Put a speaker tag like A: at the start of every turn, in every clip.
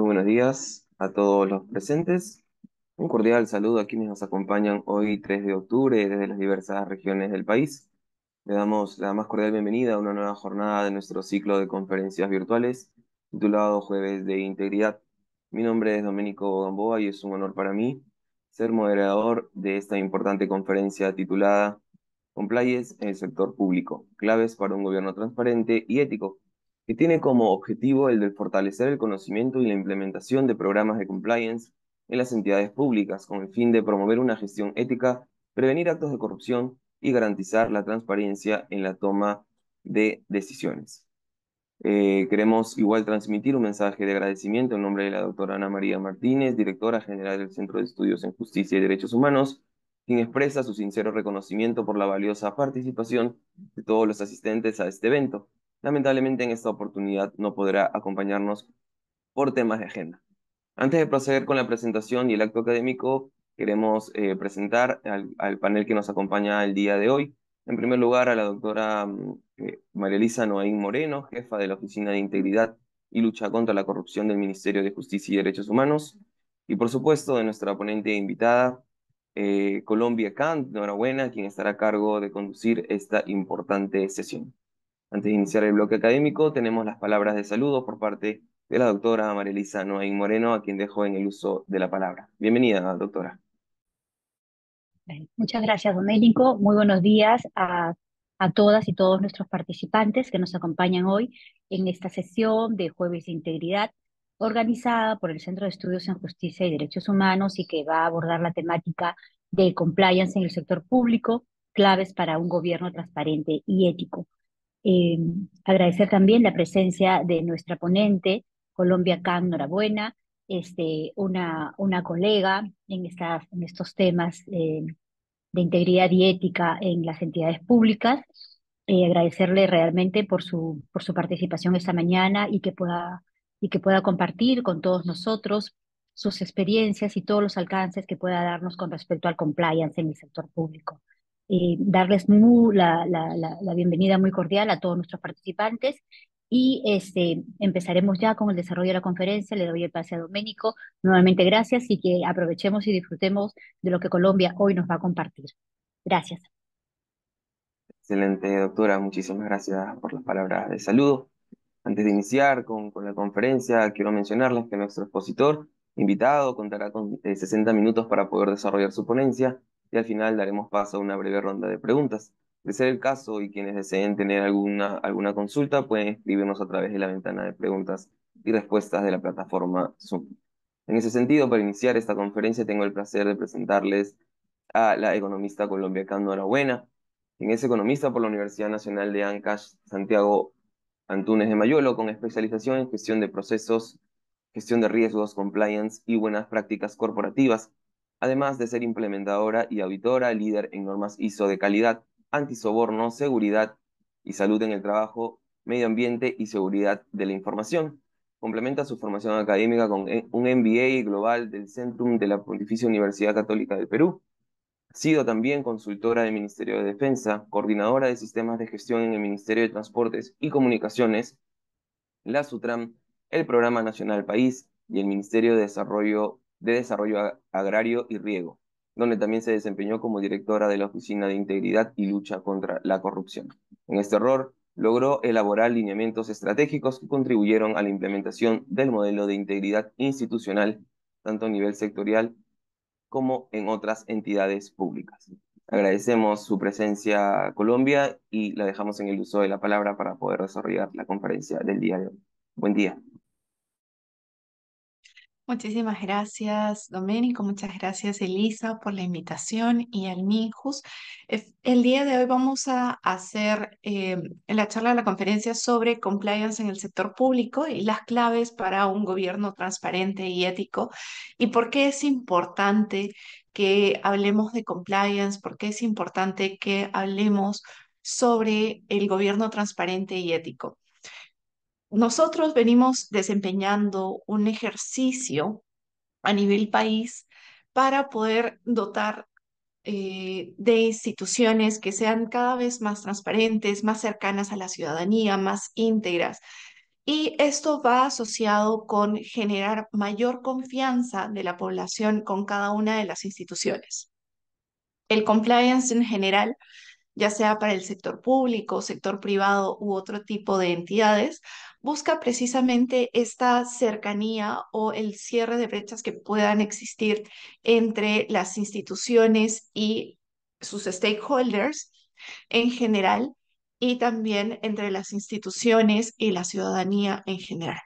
A: Muy buenos días a todos los presentes. Un cordial saludo a quienes nos acompañan hoy 3 de octubre desde las diversas regiones del país. Le damos la más cordial bienvenida a una nueva jornada de nuestro ciclo de conferencias virtuales titulado Jueves de Integridad. Mi nombre es Domenico Gamboa y es un honor para mí ser moderador de esta importante conferencia titulada Compliance en el sector público, claves para un gobierno transparente y ético, que tiene como objetivo el de fortalecer el conocimiento y la implementación de programas de compliance en las entidades públicas con el fin de promover una gestión ética, prevenir actos de corrupción y garantizar la transparencia en la toma de decisiones. Eh, queremos igual transmitir un mensaje de agradecimiento en nombre de la doctora Ana María Martínez, directora general del Centro de Estudios en Justicia y Derechos Humanos, quien expresa su sincero reconocimiento por la valiosa participación de todos los asistentes a este evento. Lamentablemente en esta oportunidad no podrá acompañarnos por temas de agenda. Antes de proceder con la presentación y el acto académico, queremos eh, presentar al, panel que nos acompaña el día de hoy. En primer lugar, a la doctora mm, eh, María Elisa Noaín Moreno, jefa de la Oficina de Integridad y Lucha contra la Corrupción del Ministerio de Justicia y Derechos Humanos. Y por supuesto, de nuestra ponente invitada, eh, Colombia Kant, enhorabuena, quien estará a cargo de conducir esta importante sesión. Antes de iniciar el bloque académico, tenemos las palabras de saludo por parte de la doctora Marelisa Noaín Moreno, a quien dejo en el uso de la palabra. Bienvenida, doctora.
B: Muchas gracias, Domenico. Muy buenos días a, a todas y todos nuestros participantes que nos acompañan hoy en esta sesión de Jueves de Integridad, organizada por el Centro de Estudios en Justicia y Derechos Humanos y que va a abordar la temática de compliance en el sector público, claves para un gobierno transparente y ético. Eh, agradecer también la presencia de nuestra ponente, Colombia Khan, enhorabuena, este, una, una colega en, estas, en estos temas eh, de integridad y ética en las entidades públicas. Eh, agradecerle realmente por su, por su participación esta mañana y que, pueda, y que pueda compartir con todos nosotros sus experiencias y todos los alcances que pueda darnos con respecto al compliance en el sector público. Eh, darles la, bienvenida muy cordial a todos nuestros participantes y este, empezaremos ya con el desarrollo de la conferencia. Le doy el pase a Doménico. Nuevamente gracias y que aprovechemos y disfrutemos de lo que Colombia hoy nos va a compartir. Gracias.
A: Excelente, doctora. Muchísimas gracias por las palabras de saludo. Antes de iniciar con, la conferencia, quiero mencionarles que nuestro expositor invitado contará con 60 eh, minutos para poder desarrollar su ponencia y al final daremos paso a una breve ronda de preguntas. De ser el caso y quienes deseen tener alguna, alguna consulta pueden escribirnos a través de la ventana de preguntas y respuestas de la plataforma Zoom. En ese sentido, para iniciar esta conferencia tengo el placer de presentarles a la economista colombiana buena quien es economista por la Universidad Nacional de Ancash, Santiago Antunes de Mayolo, con especialización en gestión de procesos, gestión de riesgos, compliance y buenas prácticas corporativas además de ser implementadora y auditora, líder en normas ISO de calidad, antisoborno, seguridad y salud en el trabajo, medio ambiente y seguridad de la información. Complementa su formación académica con e, un MBA global del Centrum de la Pontificia Universidad Católica del Perú. Ha sido también consultora del Ministerio de Defensa, coordinadora de sistemas de gestión en el Ministerio de Transportes y Comunicaciones, la SUTRAM, el Programa Nacional País y el Ministerio de Desarrollo de Desarrollo Agrario y Riego, donde también se desempeñó como directora de la Oficina de Integridad y Lucha contra la Corrupción. En este rol, logró elaborar lineamientos estratégicos que contribuyeron a la implementación del modelo de integridad institucional, tanto a nivel sectorial como en otras entidades públicas. Agradecemos su presencia Colombia y la dejamos en el uso de la palabra para poder desarrollar la conferencia del día de hoy. Buen día.
C: Muchísimas gracias, Domenico. Muchas gracias, Elisa, por la invitación y al Minjus. El día de hoy vamos a hacer eh, la charla de la conferencia sobre compliance en el sector público y las claves para un gobierno transparente y ético y por qué es importante que hablemos de compliance, por qué es importante que hablemos sobre el gobierno transparente y ético nosotros venimos desempeñando un ejercicio a nivel país para poder dotar eh, de instituciones que sean cada vez más transparentes, más cercanas a la ciudadanía, más íntegras. Y esto va asociado con generar mayor confianza de la población con cada una de las instituciones. El compliance en general, ya sea para el sector público, sector privado u otro tipo de entidades, busca precisamente esta cercanía o el cierre de brechas que puedan existir entre las instituciones y sus stakeholders en general y también entre las instituciones y la ciudadanía en general.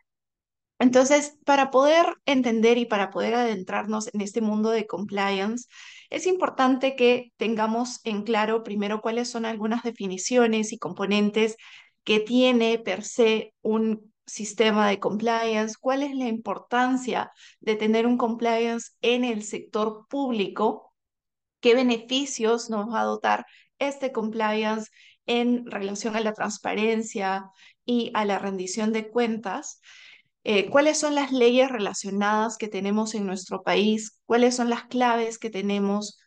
C: Entonces, para poder entender y para poder adentrarnos en este mundo de compliance, es importante que tengamos en claro primero cuáles son algunas definiciones y componentes que tiene per se un sistema de compliance, cuál es la importancia de tener un compliance en el sector público, qué beneficios nos va a dotar este compliance en relación a la transparencia y a la rendición de cuentas, eh, cuáles son las leyes relacionadas que tenemos en nuestro país, cuáles son las claves que tenemos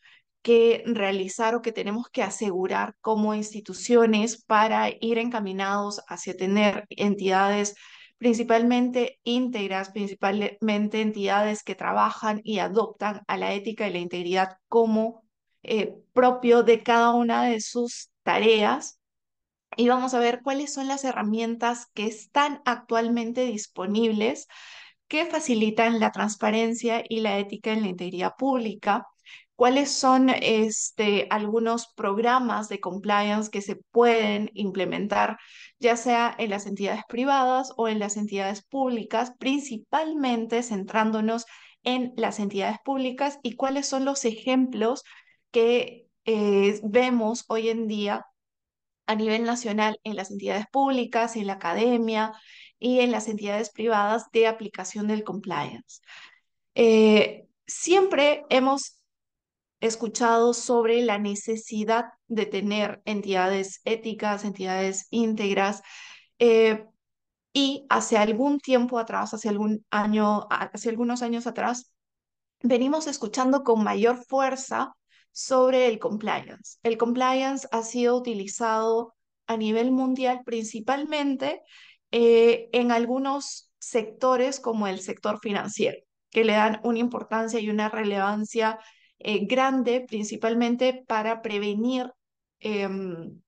C: que realizar o que tenemos que asegurar como instituciones para ir encaminados hacia tener entidades principalmente íntegras, principalmente entidades que trabajan y adoptan a la ética y la integridad como eh, propio de cada una de sus tareas. Y vamos a ver cuáles son las herramientas que están actualmente disponibles que facilitan la transparencia y la ética en la integridad pública cuáles son este, algunos programas de compliance que se pueden implementar, ya sea en las entidades privadas o en las entidades públicas, principalmente centrándonos en las entidades públicas y cuáles son los ejemplos que eh, vemos hoy en día a nivel nacional en las entidades públicas, en la academia y en las entidades privadas de aplicación del compliance. Eh, siempre hemos escuchado sobre la necesidad de tener entidades éticas, entidades íntegras. Eh, y hace algún tiempo atrás, hace, algún año, hace algunos años atrás, venimos escuchando con mayor fuerza sobre el compliance. El compliance ha sido utilizado a nivel mundial principalmente eh, en algunos sectores como el sector financiero, que le dan una importancia y una relevancia eh, grande, principalmente para prevenir em,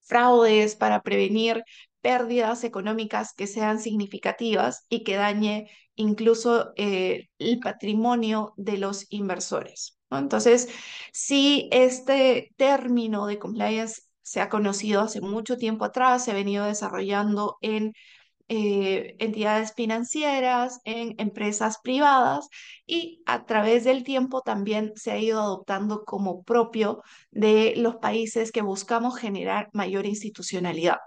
C: fraudes, para prevenir pérdidas económicas que sean significativas y que dañe incluso eh, el patrimonio de los inversores. Entonces, si este término de compliance se ha conocido hace mucho tiempo atrás, se ha venido desarrollando en eh, entidades financieras, en empresas privadas y a través del tiempo también se ha ido adoptando como propio de los países que buscamos generar mayor institucionalidad.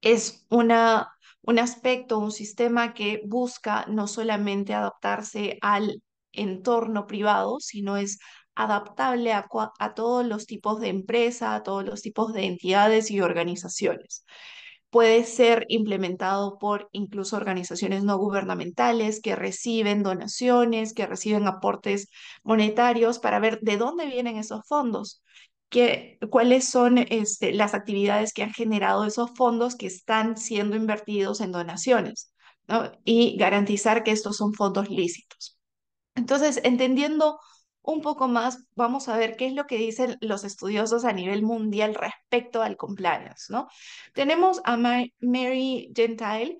C: Es una un aspecto, un sistema que busca no solamente adaptarse al entorno privado, sino es adaptable a, a, todos los tipos de empresa, a todos los tipos de entidades y organizaciones puede ser implementado por incluso organizaciones no gubernamentales que reciben donaciones, que reciben aportes monetarios para ver de dónde vienen esos fondos, qué, cuáles son este, las actividades que han generado esos fondos que están siendo invertidos en donaciones ¿no? y garantizar que estos son fondos lícitos. Entonces, entendiendo un poco más, vamos a ver qué es lo que dicen los estudiosos a nivel mundial respecto al compliance, ¿no? Tenemos a Mary Gentile,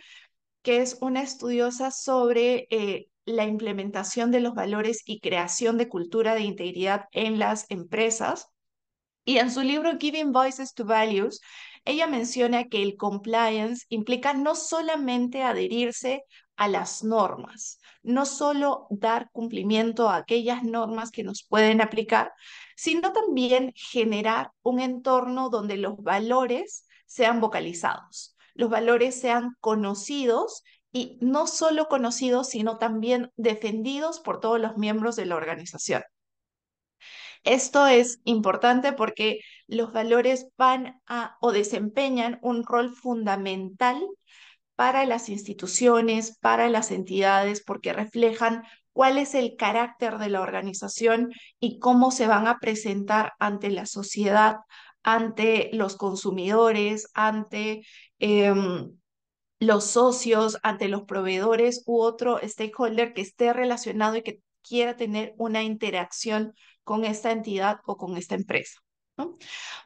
C: que es una estudiosa sobre eh, la implementación de los valores y creación de cultura de integridad en las empresas. Y en su libro Giving Voices to Values, ella menciona que el compliance implica no solamente adherirse a las normas, no solo dar cumplimiento a aquellas normas que nos pueden aplicar, sino también generar un entorno donde los valores sean vocalizados, los valores sean conocidos y no solo conocidos, sino también defendidos por todos los miembros de la organización. Esto es importante porque los valores van a o desempeñan un rol fundamental para las instituciones, para las entidades, porque reflejan cuál es el carácter de la organización y cómo se van a presentar ante la sociedad, ante los consumidores, ante em, los socios, ante los proveedores u otro stakeholder que esté relacionado y que quiera tener una interacción con esta entidad o con esta empresa.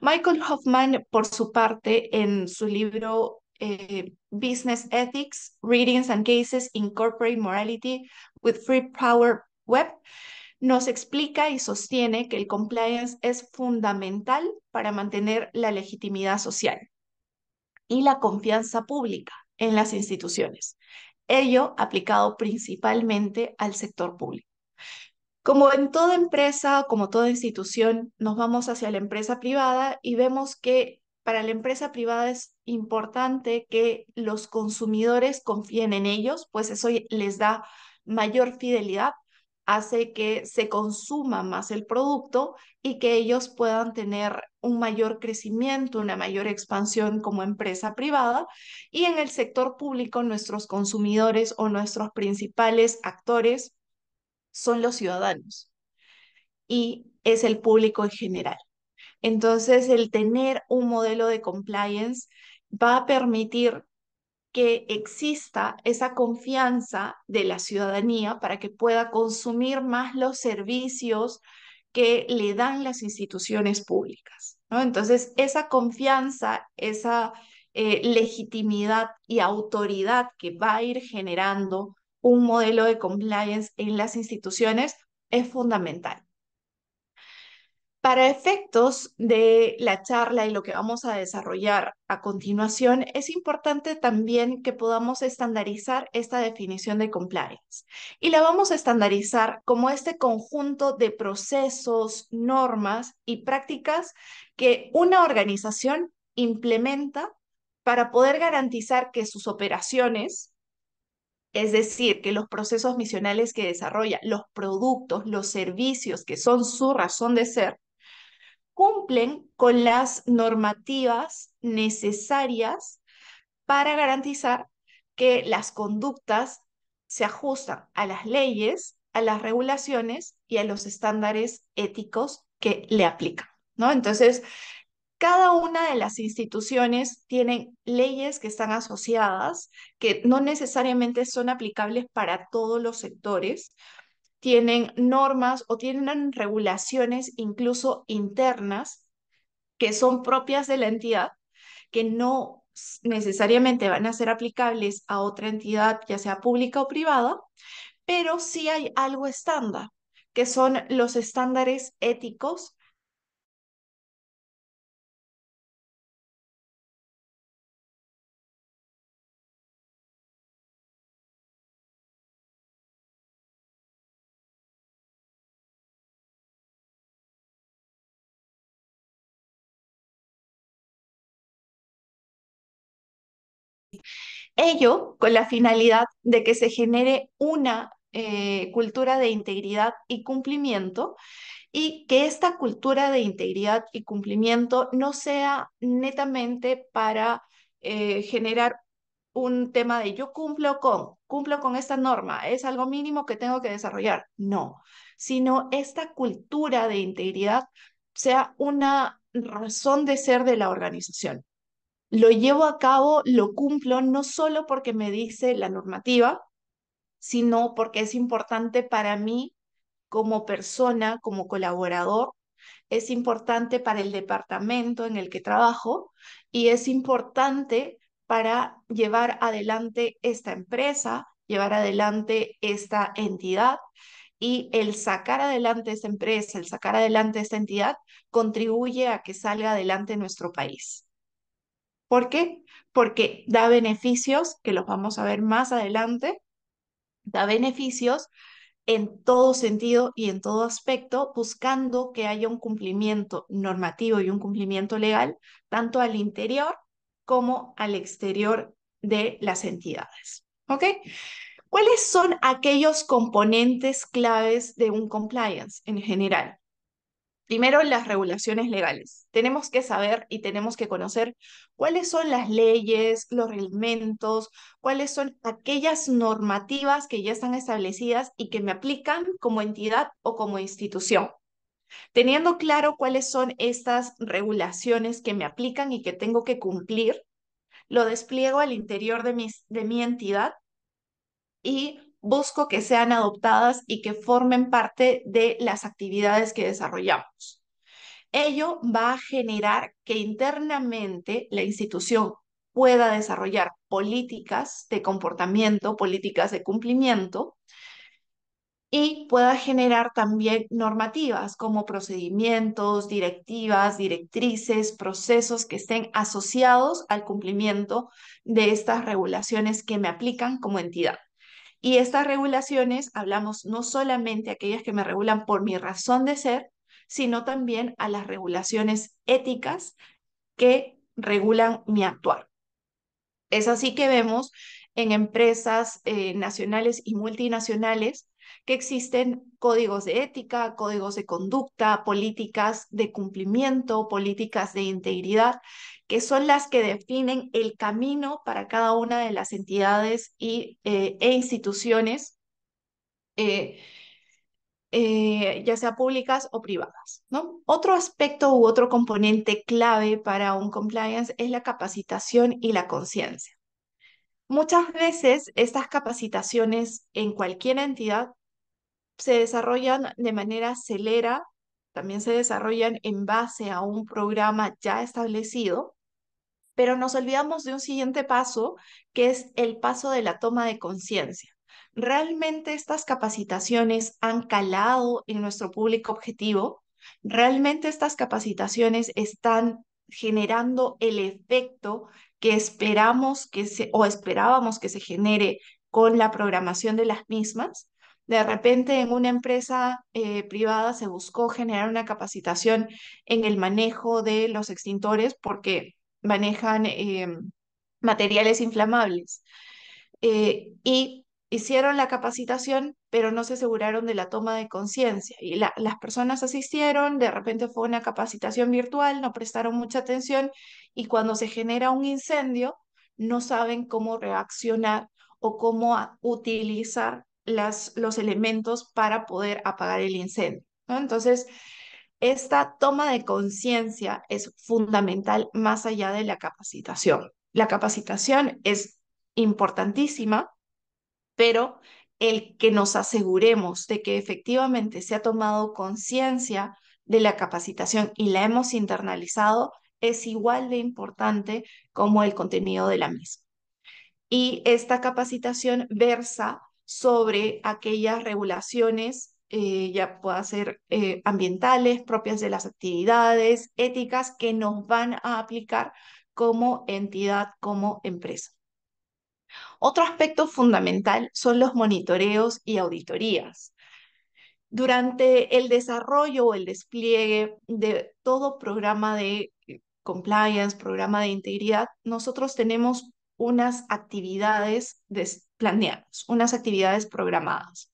C: Michael Hoffman, por su parte, en su libro eh, business ethics, readings and cases Incorporate morality with free power web, nos explica y sostiene que el compliance es fundamental para mantener la legitimidad social y la confianza pública en las instituciones, ello aplicado principalmente al sector público. Como en toda empresa, como toda institución, nos vamos hacia la empresa privada y vemos que para la empresa privada es importante que los consumidores confíen en ellos, pues eso les da mayor fidelidad, hace que se consuma más el producto y que ellos puedan tener un mayor crecimiento, una mayor expansión como empresa privada. Y en el sector público, nuestros consumidores o nuestros principales actores son los ciudadanos y es el público en general. Entonces, el tener un modelo de compliance va a permitir que exista esa confianza de la ciudadanía para que pueda consumir más los servicios que le dan las instituciones públicas. Entonces, esa confianza, esa eh, legitimidad y autoridad que va a ir generando un modelo de compliance en las instituciones es fundamental. Para efectos de la charla y lo que vamos a desarrollar a continuación, es importante también que podamos estandarizar esta definición de compliance. Y la vamos a estandarizar como este conjunto de procesos, normas y prácticas que una organización implementa para poder garantizar que sus operaciones, es decir, que los procesos misionales que desarrolla, los productos, los servicios que son su razón de ser, cumplen con las normativas necesarias para garantizar que las conductas se ajustan a las leyes, a las regulaciones y a los estándares éticos que le aplican, ¿no? Entonces, cada una de las instituciones tienen leyes que están asociadas, que no necesariamente son aplicables para todos los sectores, tienen normas o tienen regulaciones incluso internas que son propias de la entidad, que no necesariamente van a ser aplicables a otra entidad, ya sea pública o privada, pero sí hay algo estándar, que son los estándares éticos Ello con la finalidad de que se genere una eh, cultura de integridad y cumplimiento y que esta cultura de integridad y cumplimiento no sea netamente para eh, generar un tema de yo cumplo con, cumplo con esta norma, es algo mínimo que tengo que desarrollar. No, sino esta cultura de integridad sea una razón de ser de la organización lo llevo a cabo, lo cumplo, no solo porque me dice la normativa, sino porque es importante para mí como persona, como colaborador, es importante para el departamento en el que trabajo y es importante para llevar adelante esta empresa, llevar adelante esta entidad y el sacar adelante esta empresa, el sacar adelante esta entidad contribuye a que salga adelante nuestro país. ¿Por qué? Porque da beneficios, que los vamos a ver más adelante, da beneficios en todo sentido y en todo aspecto, buscando que haya un cumplimiento normativo y un cumplimiento legal, tanto al interior como al exterior de las entidades. ¿Ok? ¿Cuáles son aquellos componentes claves de un compliance en general? Primero, las regulaciones legales. Tenemos que saber y tenemos que conocer cuáles son las leyes, los reglamentos, cuáles son aquellas normativas que ya están establecidas y que me aplican como entidad o como institución. Teniendo claro cuáles son estas regulaciones que me aplican y que tengo que cumplir, lo despliego al interior de mi, de mi entidad y busco que sean adoptadas y que formen parte de las actividades que desarrollamos. Ello va a generar que internamente la institución pueda desarrollar políticas de comportamiento, políticas de cumplimiento y pueda generar también normativas como procedimientos, directivas, directrices, procesos que estén asociados al cumplimiento de estas regulaciones que me aplican como entidad. Y estas regulaciones, hablamos no solamente aquellas que me regulan por mi razón de ser, sino también a las regulaciones éticas que regulan mi actuar. Es así que vemos en empresas eh, nacionales y multinacionales que existen códigos de ética, códigos de conducta, políticas de cumplimiento, políticas de integridad que son las que definen el camino para cada una de las entidades eh, e instituciones, eh, eh, ya sea públicas o privadas. ¿no? Otro aspecto u otro componente clave para un compliance es la capacitación y la conciencia. Muchas veces estas capacitaciones en cualquier entidad se desarrollan de manera celera, también se desarrollan en base a un programa ya establecido pero nos olvidamos de un siguiente paso, que es el paso de la toma de conciencia. ¿Realmente estas capacitaciones han calado en nuestro público objetivo? ¿Realmente estas capacitaciones están generando el efecto que esperamos que se o esperábamos que se genere con la programación de las mismas? De repente en una empresa eh, privada se buscó generar una capacitación en el manejo de los extintores porque manejan eh, materiales inflamables. Eh, y hicieron la capacitación, pero no se aseguraron de la toma de conciencia. Y las personas asistieron, de repente fue una capacitación virtual, no prestaron mucha atención y cuando se genera un incendio, no saben cómo reaccionar o cómo utilizar las, los elementos para poder apagar el incendio. Entonces, esta toma de conciencia es fundamental más allá de la capacitación. La capacitación es importantísima, pero el que nos aseguremos de que efectivamente se ha tomado conciencia de la capacitación y la hemos internalizado es igual de importante como el contenido de la misma. Y esta capacitación versa sobre aquellas regulaciones eh, ya pueda ser eh, ambientales, propias de las actividades, éticas que nos van a aplicar como entidad, como empresa. Otro aspecto fundamental son los monitoreos y auditorías. Durante el desarrollo o el despliegue de todo programa de eh, compliance, programa de integridad, nosotros tenemos unas actividades planeadas, unas actividades programadas.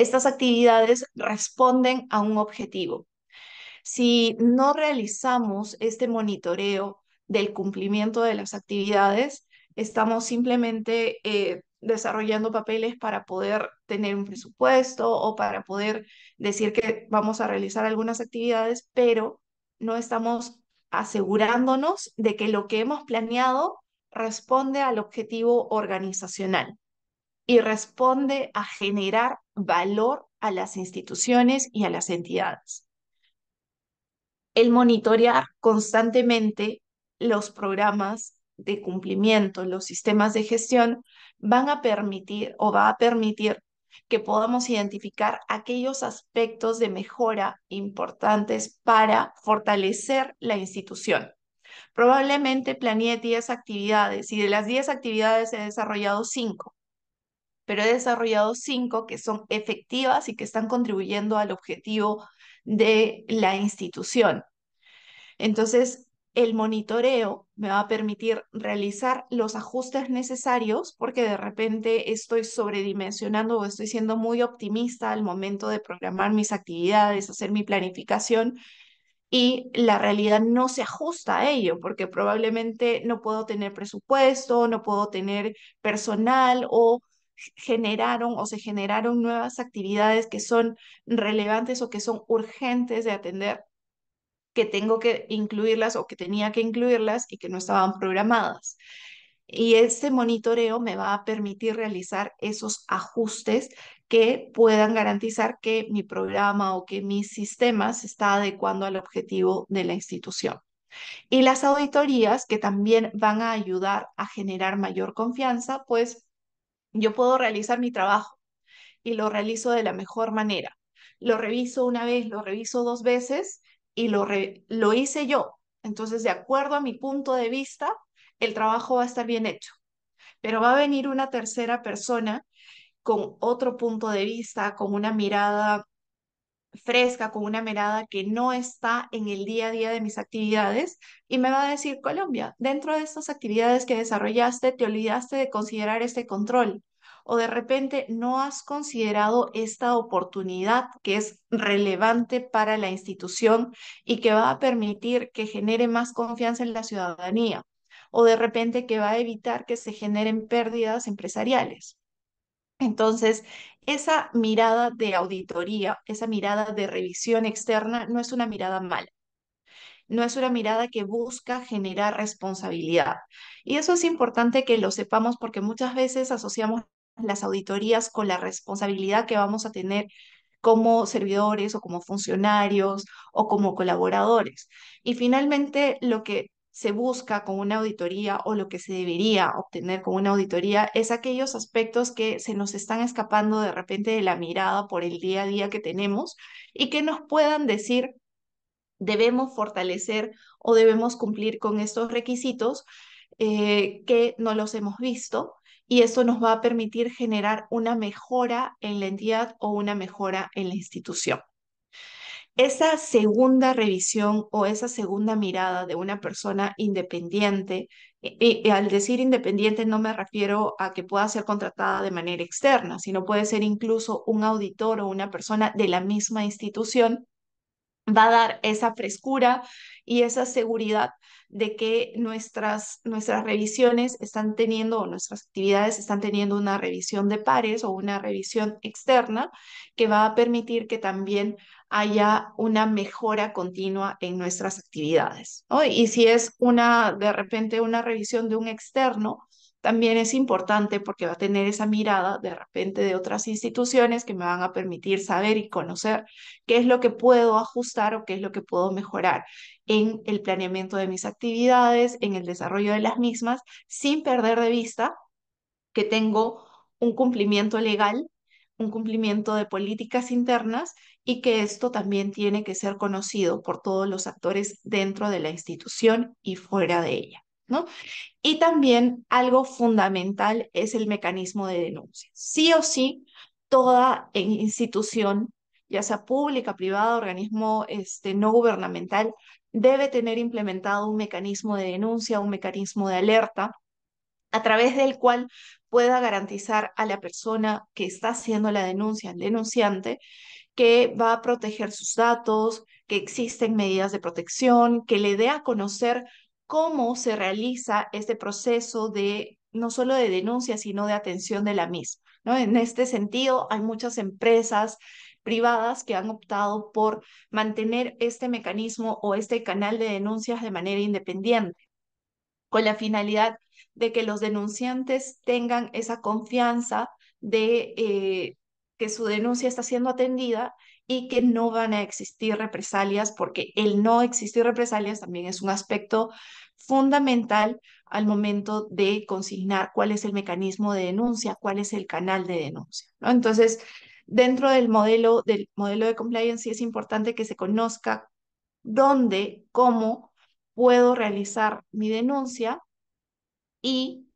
C: Estas actividades responden a un objetivo. Si no realizamos este monitoreo del cumplimiento de las actividades, estamos simplemente eh, desarrollando papeles para poder tener un presupuesto o para poder decir que vamos a realizar algunas actividades, pero no estamos asegurándonos de que lo que hemos planeado responde al objetivo organizacional y responde a generar valor a las instituciones y a las entidades. El monitorear constantemente los programas de cumplimiento, los sistemas de gestión, van a permitir o va a permitir que podamos identificar aquellos aspectos de mejora importantes para fortalecer la institución. Probablemente planeé 10 actividades y de las 10 actividades he desarrollado 5 pero he desarrollado cinco que son efectivas y que están contribuyendo al objetivo de la institución. Entonces, el monitoreo me va a permitir realizar los ajustes necesarios porque de repente estoy sobredimensionando o estoy siendo muy optimista al momento de programar mis actividades, hacer mi planificación y la realidad no se ajusta a ello porque probablemente no puedo tener presupuesto, no puedo tener personal o generaron o se generaron nuevas actividades que son relevantes o que son urgentes de atender, que tengo que incluirlas o que tenía que incluirlas y que no estaban programadas. Y este monitoreo me va a permitir realizar esos ajustes que puedan garantizar que mi programa o que mi sistema se está adecuando al objetivo de la institución. Y las auditorías que también van a ayudar a generar mayor confianza, pues yo puedo realizar mi trabajo y lo realizo de la mejor manera. Lo reviso una vez, lo reviso dos veces y lo, lo hice yo. Entonces, de acuerdo a mi punto de vista, el trabajo va a estar bien hecho. Pero va a venir una tercera persona con otro punto de vista, con una mirada fresca, con una mirada que no está en el día a día de mis actividades y me va a decir, Colombia, dentro de estas actividades que desarrollaste, te olvidaste de considerar este control o de repente no has considerado esta oportunidad que es relevante para la institución y que va a permitir que genere más confianza en la ciudadanía o de repente que va a evitar que se generen pérdidas empresariales. Entonces, esa mirada de auditoría, esa mirada de revisión externa no es una mirada mala, no es una mirada que busca generar responsabilidad. Y eso es importante que lo sepamos porque muchas veces asociamos las auditorías con la responsabilidad que vamos a tener como servidores o como funcionarios o como colaboradores. Y finalmente lo que se busca con una auditoría o lo que se debería obtener con una auditoría es aquellos aspectos que se nos están escapando de repente de la mirada por el día a día que tenemos y que nos puedan decir debemos fortalecer o debemos cumplir con estos requisitos eh, que no los hemos visto y eso nos va a permitir generar una mejora en la entidad o una mejora en la institución esa segunda revisión o esa segunda mirada de una persona independiente, y, al decir independiente no me refiero a que pueda ser contratada de manera externa, sino puede ser incluso un auditor o una persona de la misma institución, va a dar esa frescura y esa seguridad de que nuestras, nuestras revisiones están teniendo, o nuestras actividades están teniendo una revisión de pares o una revisión externa que va a permitir que también haya una mejora continua en nuestras actividades. Y si es una, de repente, una revisión de un externo, también es importante porque va a tener esa mirada de repente de otras instituciones que me van a permitir saber y conocer qué es lo que puedo ajustar o qué es lo que puedo mejorar en el planeamiento de mis actividades, en el desarrollo de las mismas, sin perder de vista que tengo un cumplimiento legal, un cumplimiento de políticas internas y que esto también tiene que ser conocido por todos los actores dentro de la institución y fuera de ella. Y también algo fundamental es el mecanismo de denuncia. Sí o sí, toda institución, ya sea pública, privada, organismo este, no gubernamental, debe tener implementado un mecanismo de denuncia, un mecanismo de alerta, a través del cual pueda garantizar a la persona que está haciendo la denuncia, al denunciante, que va a proteger sus datos, que existen medidas de protección, que le dé a conocer cómo se realiza este proceso de no solo de denuncia, sino de atención de la misma. ¿no? En este sentido, hay muchas empresas privadas que han optado por mantener este mecanismo o este canal de denuncias de manera independiente, con la finalidad de que los denunciantes tengan esa confianza de eh, que su denuncia está siendo atendida y que no van a existir represalias, porque el no existir represalias también es un aspecto fundamental al momento de consignar cuál es el mecanismo de denuncia, cuál es el canal de denuncia. Entonces, dentro del modelo, del modelo de compliance, es importante que se conozca dónde, cómo puedo realizar mi denuncia y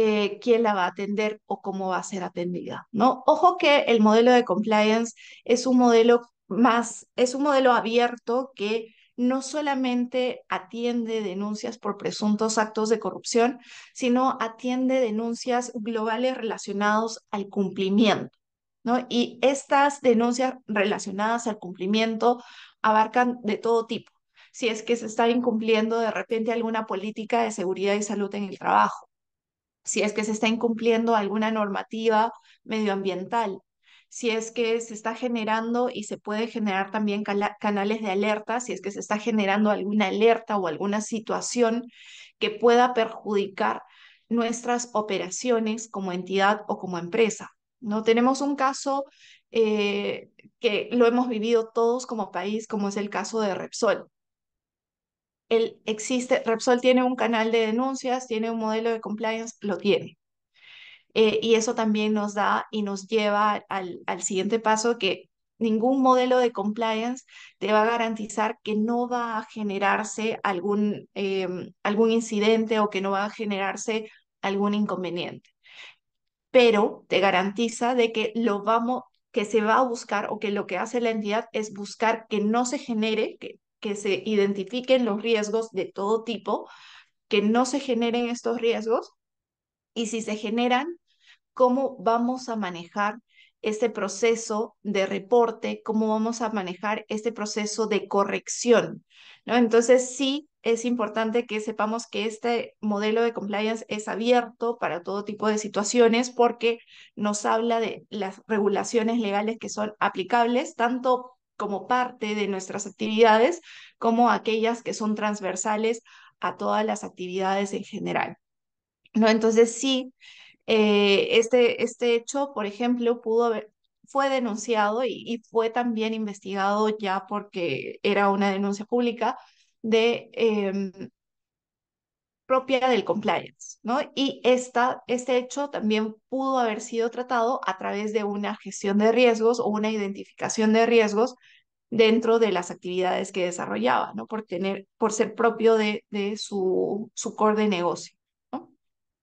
C: eh, quién la va a atender o cómo va a ser atendida, ¿no? Ojo que el modelo de compliance es un modelo más, es un modelo abierto que no solamente atiende denuncias por presuntos actos de corrupción, sino atiende denuncias globales relacionados al cumplimiento. ¿no? Y estas denuncias relacionadas al cumplimiento abarcan de todo tipo. Si es que se está incumpliendo de repente alguna política de seguridad y salud en el trabajo, si es que se está incumpliendo alguna normativa medioambiental, si es que se está generando y se puede generar también canales de alerta, si es que se está generando alguna alerta o alguna situación que pueda perjudicar nuestras operaciones como entidad o como empresa. No tenemos un caso eh, que lo hemos vivido todos como país, como es el caso de Repsol el, existe, Repsol tiene un canal de denuncias, tiene un modelo de compliance, lo tiene. Eh, y eso también nos da y nos lleva al, siguiente paso que ningún modelo de compliance te va a garantizar que no va a generarse algún, em, algún incidente o que no va a generarse algún inconveniente. Pero te garantiza de que lo vamos, que se va a buscar o que lo que hace la entidad es buscar que no se genere, que que se identifiquen los riesgos de todo tipo, que no se generen estos riesgos y si se generan, cómo vamos a manejar este proceso de reporte, cómo vamos a manejar este proceso de corrección. ¿no? Entonces, sí es importante que sepamos que este modelo de compliance es abierto para todo tipo de situaciones porque nos habla de las regulaciones legales que son aplicables tanto como parte de nuestras actividades, como aquellas que son transversales a todas las actividades en general. ¿no? Entonces, sí, eh, este, este hecho, por ejemplo, pudo fue denunciado y, fue también investigado ya porque era una denuncia pública de em, propia del compliance, ¿no? Y este hecho también pudo haber sido tratado a través de una gestión de riesgos o una identificación de riesgos dentro de las actividades que desarrollaba, ¿no? Por, tener, por ser propio de, su, su core de negocio, ¿no?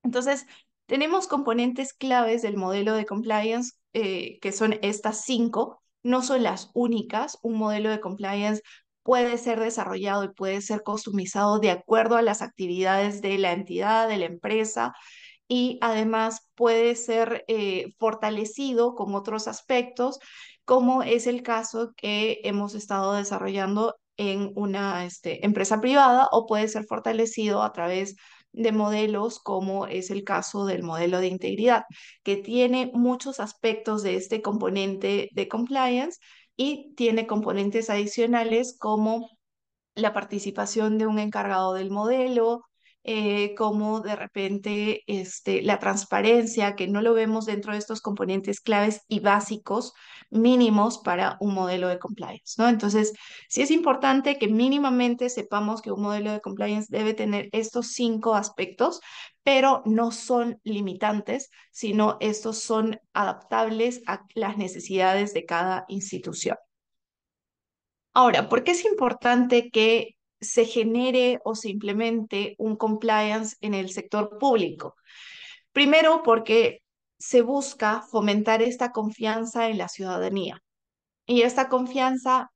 C: Entonces, tenemos componentes claves del modelo de compliance, eh, que son estas cinco, no son las únicas. Un modelo de compliance puede ser desarrollado y puede ser customizado de acuerdo a las actividades de la entidad, de la empresa y además puede ser eh, fortalecido con otros aspectos, como es el caso que hemos estado desarrollando en una este, empresa privada o puede ser fortalecido a través de modelos como es el caso del modelo de integridad, que tiene muchos aspectos de este componente de compliance y tiene componentes adicionales como la participación de un encargado del modelo, eh, como de repente este, la transparencia, que no lo vemos dentro de estos componentes claves y básicos mínimos para un modelo de compliance, ¿no? Entonces, sí es importante que mínimamente sepamos que un modelo de compliance debe tener estos cinco aspectos, pero no son limitantes, sino estos son adaptables a las necesidades de cada institución. Ahora, ¿por qué es importante que se genere o se implemente un compliance en el sector público. Primero, porque se busca fomentar esta confianza en la ciudadanía y esta confianza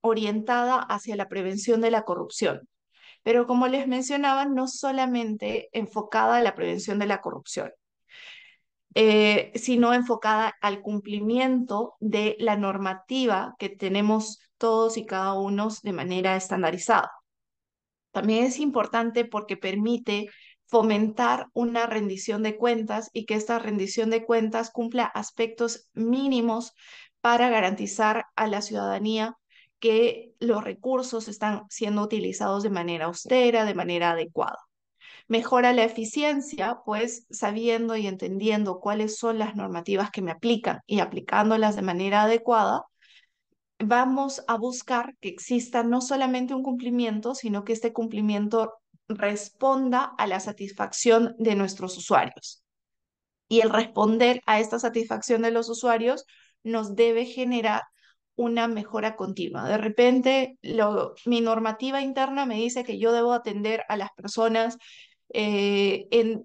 C: orientada hacia la prevención de la corrupción. Pero como les mencionaba, no solamente enfocada a la prevención de la corrupción, eh, sino enfocada al cumplimiento de la normativa que tenemos todos y cada uno de manera estandarizada. También es importante porque permite fomentar una rendición de cuentas y que esta rendición de cuentas cumpla aspectos mínimos para garantizar a la ciudadanía que los recursos están siendo utilizados de manera austera, de manera adecuada. Mejora la eficiencia, pues sabiendo y entendiendo cuáles son las normativas que me aplican y aplicándolas de manera adecuada, vamos a buscar que exista no solamente un cumplimiento, sino que este cumplimiento responda a la satisfacción de nuestros usuarios. Y el responder a esta satisfacción de los usuarios nos debe generar una mejora continua. De repente, mi normativa interna me dice que yo debo atender a las personas eh, en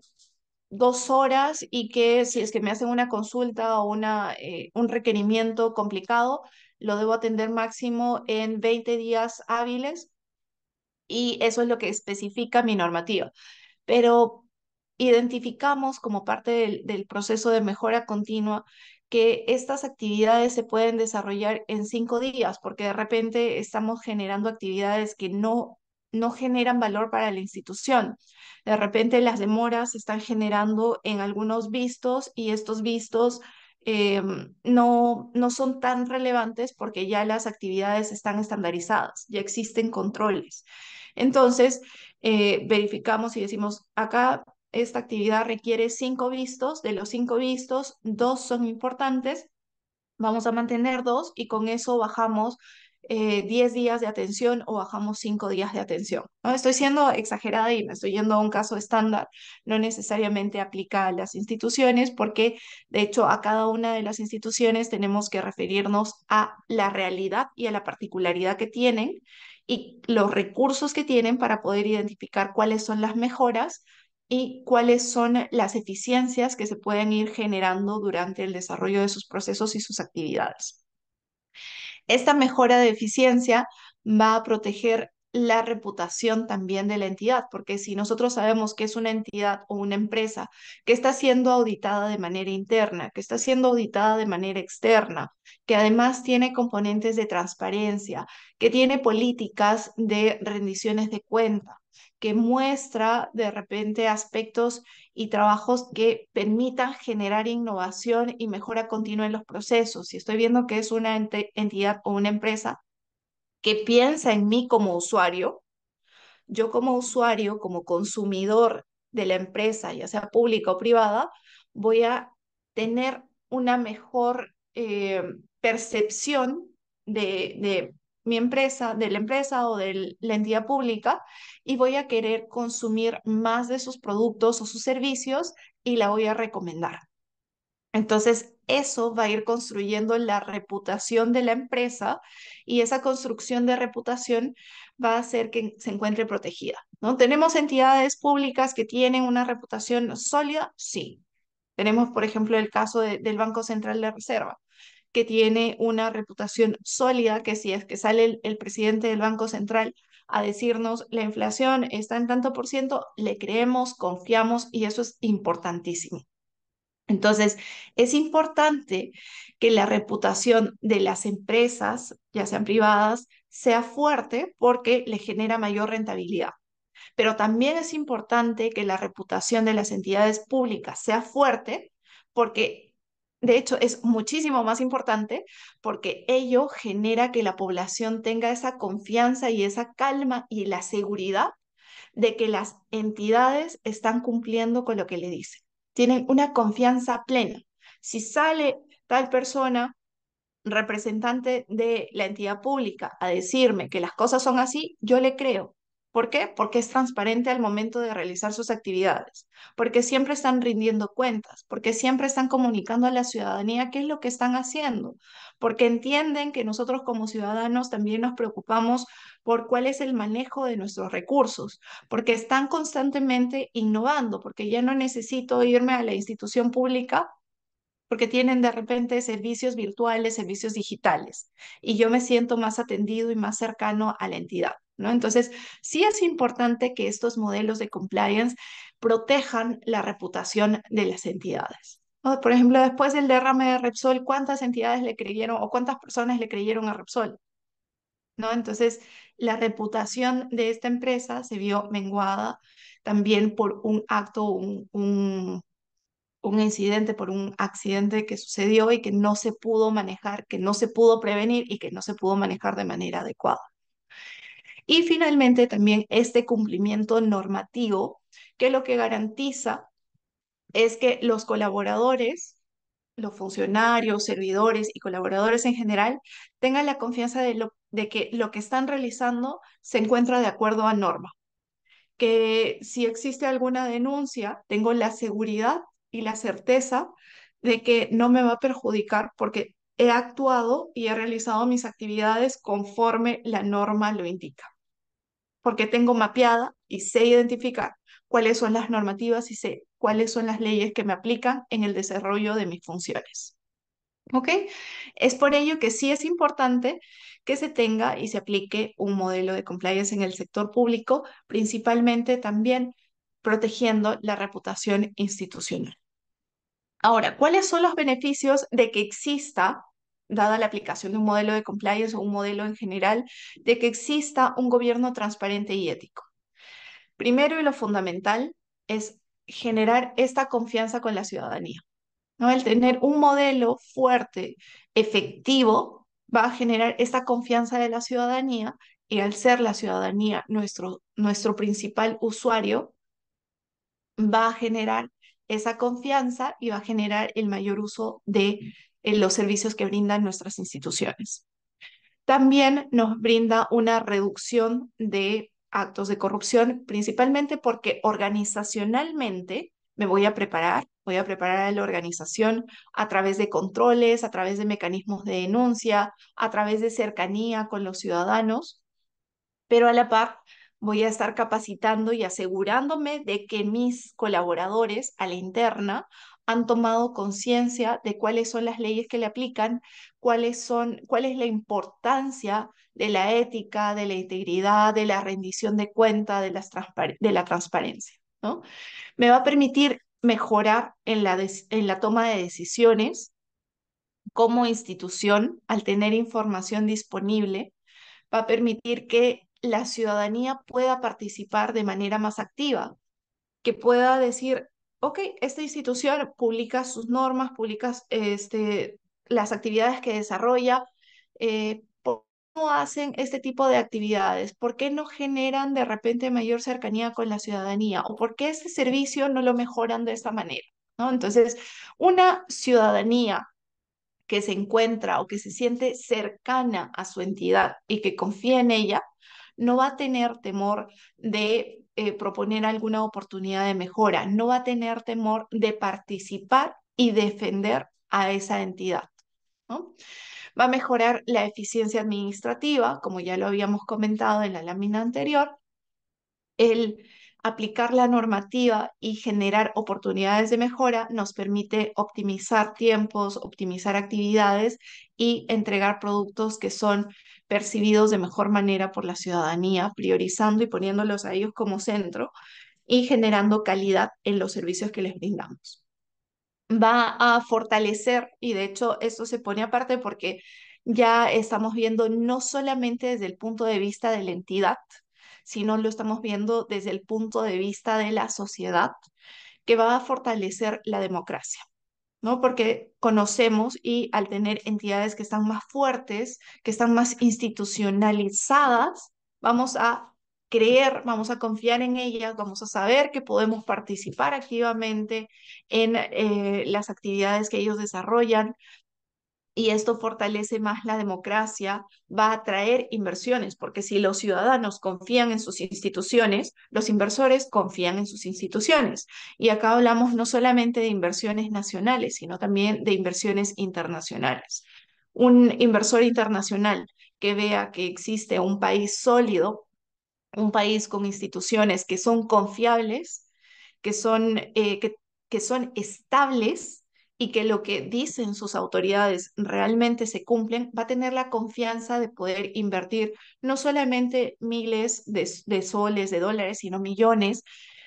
C: dos horas y que si es que me hacen una consulta o eh, un requerimiento complicado, lo debo atender máximo en 20 días hábiles y eso es lo que especifica mi normativa. Pero identificamos como parte del, proceso de mejora continua que estas actividades se pueden desarrollar en cinco días, porque de repente estamos generando actividades que no, no generan valor para la institución. De repente las demoras se están generando en algunos vistos y estos vistos Em, no, no son tan relevantes porque ya las actividades están estandarizadas, ya existen controles. Entonces, eh, verificamos y decimos, acá esta actividad requiere cinco vistos, de los cinco vistos, dos son importantes, vamos a mantener dos y con eso bajamos 10 eh, días de atención o bajamos 5 días de atención. ¿no? Estoy siendo exagerada y me estoy yendo a un caso estándar, no necesariamente aplica a las instituciones porque de hecho a cada una de las instituciones tenemos que referirnos a la realidad y a la particularidad que tienen y los recursos que tienen para poder identificar cuáles son las mejoras y cuáles son las eficiencias que se pueden ir generando durante el desarrollo de sus procesos y sus actividades. Esta mejora de eficiencia va a proteger la reputación también de la entidad, porque si nosotros sabemos que es una entidad o una empresa que está siendo auditada de manera interna, que está siendo auditada de manera externa, que además tiene componentes de transparencia, que tiene políticas de rendiciones de cuenta, que muestra de repente aspectos y trabajos que permitan generar innovación y mejora continua en los procesos. Si estoy viendo que es una entidad o una empresa que piensa en mí como usuario, yo como usuario, como consumidor de la empresa, ya sea pública o privada, voy a tener una mejor eh, percepción de, de, mi empresa, de la empresa o de la entidad pública y voy a querer consumir más de sus productos o sus servicios y la voy a recomendar. Entonces, eso va a ir construyendo la reputación de la empresa y esa construcción de reputación va a hacer que se encuentre protegida. ¿no? ¿Tenemos entidades públicas que tienen una reputación sólida? Sí. Tenemos, por ejemplo, el caso del Banco Central de Reserva que tiene una reputación sólida, que si es que sale el, presidente del Banco Central a decirnos la inflación está en tanto por ciento, le creemos, confiamos y eso es importantísimo. Entonces, es importante que la reputación de las empresas, ya sean privadas, sea fuerte porque le genera mayor rentabilidad. Pero también es importante que la reputación de las entidades públicas sea fuerte porque de hecho, es muchísimo más importante porque ello genera que la población tenga esa confianza y esa calma y la seguridad de que las entidades están cumpliendo con lo que le dicen. Tienen una confianza plena. Si sale tal persona, representante de la entidad pública, a decirme que las cosas son así, yo le creo. ¿Por qué? Porque es transparente al momento de realizar sus actividades, porque siempre están rindiendo cuentas, porque siempre están comunicando a la ciudadanía qué es lo que están haciendo, porque entienden que nosotros como ciudadanos también nos preocupamos por cuál es el manejo de nuestros recursos, porque están constantemente innovando, porque ya no necesito irme a la institución pública porque tienen de repente servicios virtuales, servicios digitales, y yo me siento más atendido y más cercano a la entidad. Entonces, sí es importante que estos modelos de compliance protejan la reputación de las entidades. Por ejemplo, después del derrame de Repsol, ¿cuántas entidades le creyeron o cuántas personas le creyeron a Repsol? ¿No? Entonces, la reputación de esta empresa se vio menguada también por un acto, un incidente, por un accidente que sucedió y que no se pudo manejar, que no se pudo prevenir y que no se pudo manejar de manera adecuada. Y finalmente también este cumplimiento normativo, que lo que garantiza es que los colaboradores, los funcionarios, servidores y colaboradores en general tengan la confianza de, lo, de que lo que están realizando se encuentra de acuerdo a norma. Que si existe alguna denuncia, tengo la seguridad y la certeza de que no me va a perjudicar porque he actuado y he realizado mis actividades conforme la norma lo indica porque tengo mapeada y sé identificar cuáles son las normativas y sé cuáles son las leyes que me aplican en el desarrollo de mis funciones. ¿Ok? Es por ello que sí es importante que se tenga y se aplique un modelo de compliance en el sector público, principalmente también protegiendo la reputación institucional. Ahora, ¿cuáles son los beneficios de que exista dada la aplicación de un modelo de compliance o un modelo en general, de que exista un gobierno transparente y ético. Primero y lo fundamental es generar esta confianza con la ciudadanía. ¿no? El tener un modelo fuerte, efectivo, va a generar esta confianza de la ciudadanía y al ser la ciudadanía nuestro, nuestro principal usuario, va a generar esa confianza y va a generar el mayor uso de en los servicios que brindan nuestras instituciones. También nos brinda una reducción de actos de corrupción, principalmente porque organizacionalmente me voy a preparar, voy a preparar a la organización a través de controles, a través de mecanismos de denuncia, a través de cercanía con los ciudadanos, pero a la par voy a estar capacitando y asegurándome de que mis colaboradores a la interna han tomado conciencia de cuáles son las leyes que le aplican, cuáles son, cuál es la importancia de la ética, de la integridad, de la rendición de cuenta, de, la transparencia. ¿no? Me va a permitir mejorar en la, en la toma de decisiones como institución al tener información disponible, va a permitir que la ciudadanía pueda participar de manera más activa, que pueda decir, ok, esta institución publica sus normas, publica este, las actividades que desarrolla, ¿cómo eh, hacen este tipo de actividades? ¿Por qué no generan de repente mayor cercanía con la ciudadanía? ¿O por qué este servicio no lo mejoran de esta manera? ¿No? Entonces, una ciudadanía que se encuentra o que se siente cercana a su entidad y que confía en ella, no va a tener temor de eh, proponer alguna oportunidad de mejora, no va a tener temor de participar y defender a esa entidad. Va a mejorar la eficiencia administrativa, como ya lo habíamos comentado en la lámina anterior, el aplicar la normativa y generar oportunidades de mejora nos permite optimizar tiempos, optimizar actividades y entregar productos que son percibidos de mejor manera por la ciudadanía, priorizando y poniéndolos a ellos como centro y generando calidad en los servicios que les brindamos. Va a fortalecer, y de hecho esto se pone aparte porque ya estamos viendo no solamente desde el punto de vista de la entidad, sino lo estamos viendo desde el punto de vista de la sociedad, que va a fortalecer la democracia ¿no? Porque conocemos y al tener entidades que están más fuertes, que están más institucionalizadas, vamos a creer, vamos a confiar en ellas, vamos a saber que podemos participar activamente en eh, las actividades que ellos desarrollan, y esto fortalece más la democracia, va a atraer inversiones, porque si los ciudadanos confían en sus instituciones, los inversores confían en sus instituciones. Y acá hablamos no solamente de inversiones nacionales, sino también de inversiones internacionales. Un inversor internacional que vea que existe un país sólido, un país con instituciones que son confiables, que son, eh, que son estables, y que lo que dicen sus autoridades realmente se cumplen, va a tener la confianza de poder invertir no solamente miles de, de soles, de dólares, sino millones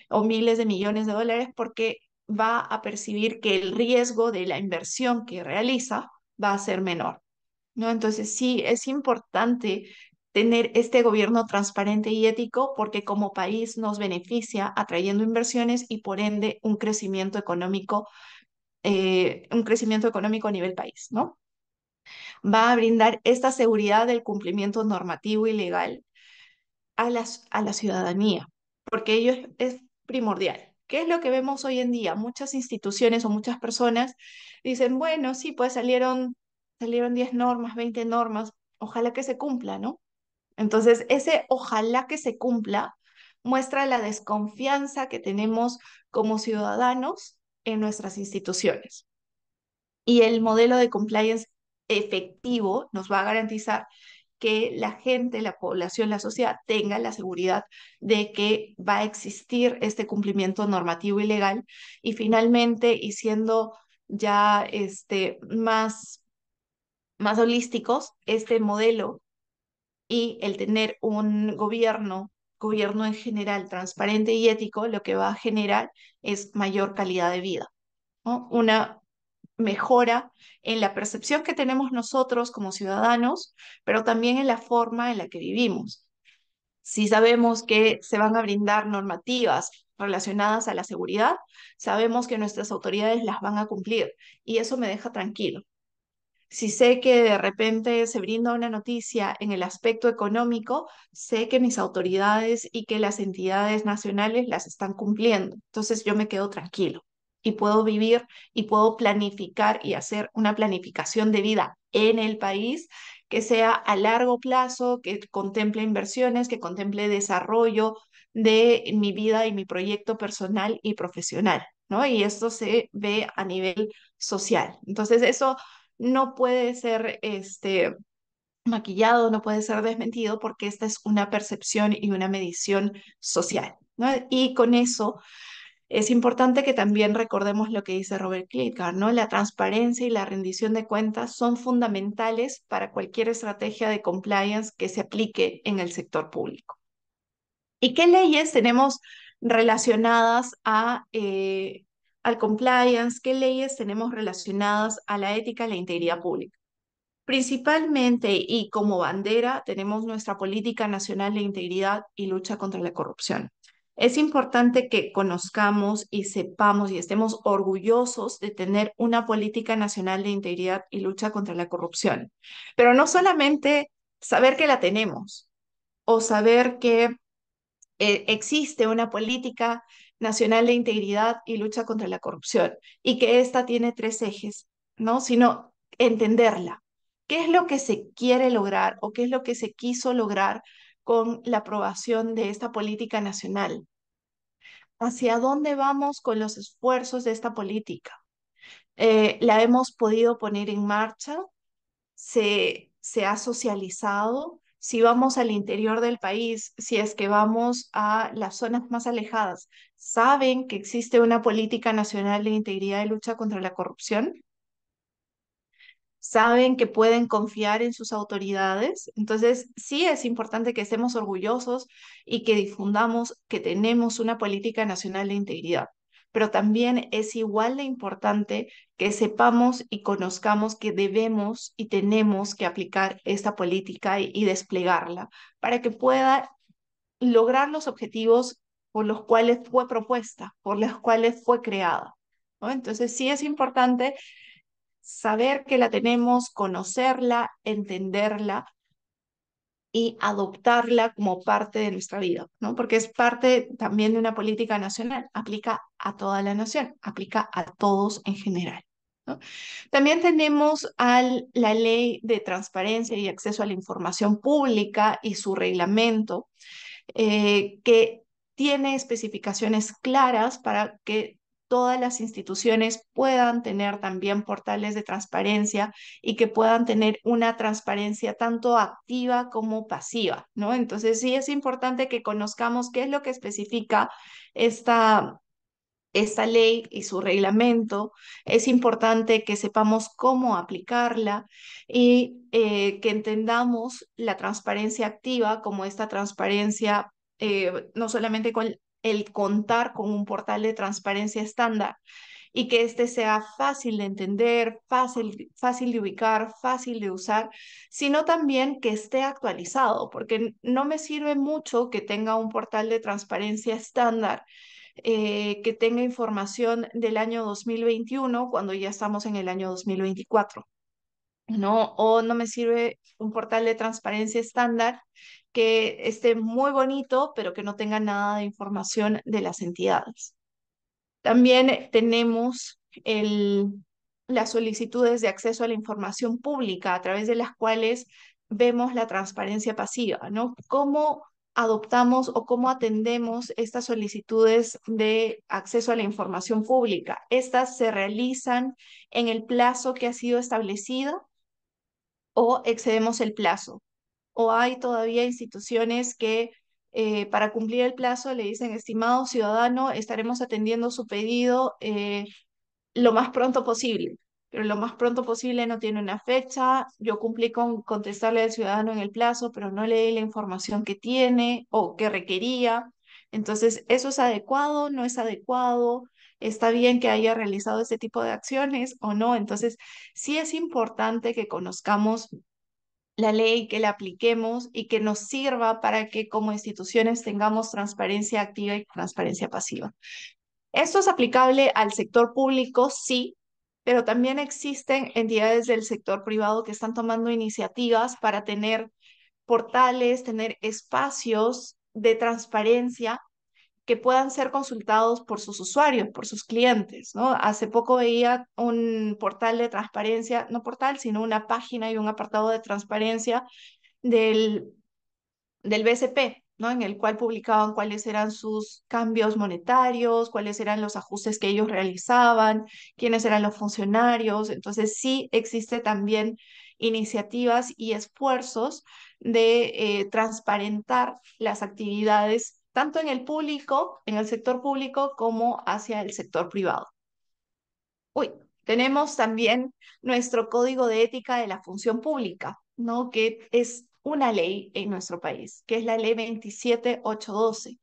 C: o miles de millones de dólares, porque va a percibir que el riesgo de la inversión que realiza va a ser menor. ¿no? Entonces, sí, es importante tener este gobierno transparente y ético porque como país nos beneficia atrayendo inversiones y por ende un crecimiento económico eh, un crecimiento económico a nivel país, ¿no? Va a brindar esta seguridad del cumplimiento normativo y legal a, las, a la ciudadanía, porque ello es, primordial. ¿Qué es lo que vemos hoy en día? Muchas instituciones o muchas personas dicen, bueno, sí, pues salieron, salieron 10 normas, 20 normas, ojalá que se cumpla, ¿no? Entonces, ese ojalá que se cumpla muestra la desconfianza que tenemos como ciudadanos en nuestras instituciones. Y el modelo de compliance efectivo nos va a garantizar que la gente, la población, la sociedad tenga la seguridad de que va a existir este cumplimiento normativo y legal. Y finalmente, y siendo ya este, más, más holísticos, este modelo y el tener un gobierno gobierno en general transparente y ético lo que va a generar es mayor calidad de vida, una mejora en la percepción que tenemos nosotros como ciudadanos, pero también en la forma en la que vivimos. Si sabemos que se van a brindar normativas relacionadas a la seguridad, sabemos que nuestras autoridades las van a cumplir y eso me deja tranquilo, si sé que de repente se brinda una noticia en el aspecto económico, sé que mis autoridades y que las entidades nacionales las están cumpliendo. Entonces yo me quedo tranquilo y puedo vivir y puedo planificar y hacer una planificación de vida en el país que sea a largo plazo, que contemple inversiones, que contemple desarrollo de mi vida y mi proyecto personal y profesional, ¿no? Y esto se ve a nivel social. Entonces, eso no puede ser este, maquillado, no puede ser desmentido porque esta es una percepción y una medición social. Y con eso es importante que también recordemos lo que dice Robert Klitgar, ¿no? La transparencia y la rendición de cuentas son fundamentales para cualquier estrategia de compliance que se aplique en el sector público. ¿Y qué leyes tenemos relacionadas a eh, al compliance, qué leyes tenemos relacionadas a la ética y la integridad pública. Principalmente y como bandera tenemos nuestra política nacional de integridad y lucha contra la corrupción. Es importante que conozcamos y sepamos y estemos orgullosos de tener una política nacional de integridad y lucha contra la corrupción. Pero no solamente saber que la tenemos o saber que eh, existe una política Nacional de Integridad y Lucha contra la Corrupción, y que esta tiene tres ejes, ¿no? Sino entenderla. ¿Qué es lo que se quiere lograr o qué es lo que se quiso lograr con la aprobación de esta política nacional? ¿Hacia dónde vamos con los esfuerzos de esta política? Eh, la hemos podido poner en marcha, se, se ha socializado, si vamos al interior del país, si es que vamos a las zonas más alejadas, ¿saben que existe una política nacional de integridad y lucha contra la corrupción? saben que pueden confiar en sus autoridades. Entonces, sí es importante que estemos orgullosos y que difundamos que tenemos una política nacional de integridad pero también es igual de importante que sepamos y conozcamos que debemos y tenemos que aplicar esta política y, desplegarla para que pueda lograr los objetivos por los cuales fue propuesta, por los cuales fue creada. Entonces sí es importante saber que la tenemos, conocerla, entenderla, y adoptarla como parte de nuestra vida, ¿no? Porque es parte también de una política nacional, aplica a toda la nación, aplica a todos en general. También tenemos la ley de transparencia y acceso a la información pública y su reglamento, eh, que tiene especificaciones claras para que todas las instituciones puedan tener también portales de transparencia y que puedan tener una transparencia tanto activa como pasiva, ¿no? Entonces sí es importante que conozcamos qué es lo que especifica esta, esta ley y su reglamento. Es importante que sepamos cómo aplicarla y eh, que entendamos la transparencia activa como esta transparencia eh, no solamente con el contar con un portal de transparencia estándar y que este sea fácil de entender, fácil, fácil de ubicar, fácil de usar, sino también que esté actualizado, porque no me sirve mucho que tenga un portal de transparencia estándar. Eh, que tenga información del año 2021 cuando ya estamos en el año 2024. ¿no? O no me sirve un portal de transparencia estándar que esté muy bonito, pero que no tenga nada de información de las entidades. También tenemos el, las solicitudes de acceso a la información pública, a través de las cuales vemos la transparencia pasiva, ¿no? ¿Cómo adoptamos o cómo atendemos estas solicitudes de acceso a la información pública? Estas se realizan en el plazo que ha sido establecido o excedemos el plazo o hay todavía instituciones que eh, para cumplir el plazo le dicen, estimado ciudadano, estaremos atendiendo su pedido eh, lo más pronto posible, pero lo más pronto posible no tiene una fecha, yo cumplí con contestarle al ciudadano en el plazo, pero no le di la información que tiene o que requería. Entonces, ¿eso es adecuado? ¿No es adecuado? ¿Está bien que haya realizado ese tipo de acciones o no? Entonces, sí es importante que conozcamos la ley, que la apliquemos y que nos sirva para que como instituciones tengamos transparencia activa y transparencia pasiva. Esto es aplicable al sector público, sí, pero también existen entidades del sector privado que están tomando iniciativas para tener portales, tener espacios de transparencia que puedan ser consultados por sus usuarios, por sus clientes, ¿no? Hace poco veía un portal de transparencia, no portal, sino una página y un apartado de transparencia del, del BCP, ¿no? En el cual publicaban cuáles eran sus cambios monetarios, cuáles eran los ajustes que ellos realizaban, quiénes eran los funcionarios. Entonces sí existe también iniciativas y esfuerzos de eh, transparentar las actividades tanto en el público, en el sector público, como hacia el sector privado. Uy, tenemos también nuestro código de ética de la función pública, ¿no? Que es una ley en nuestro país, que es la ley 27812.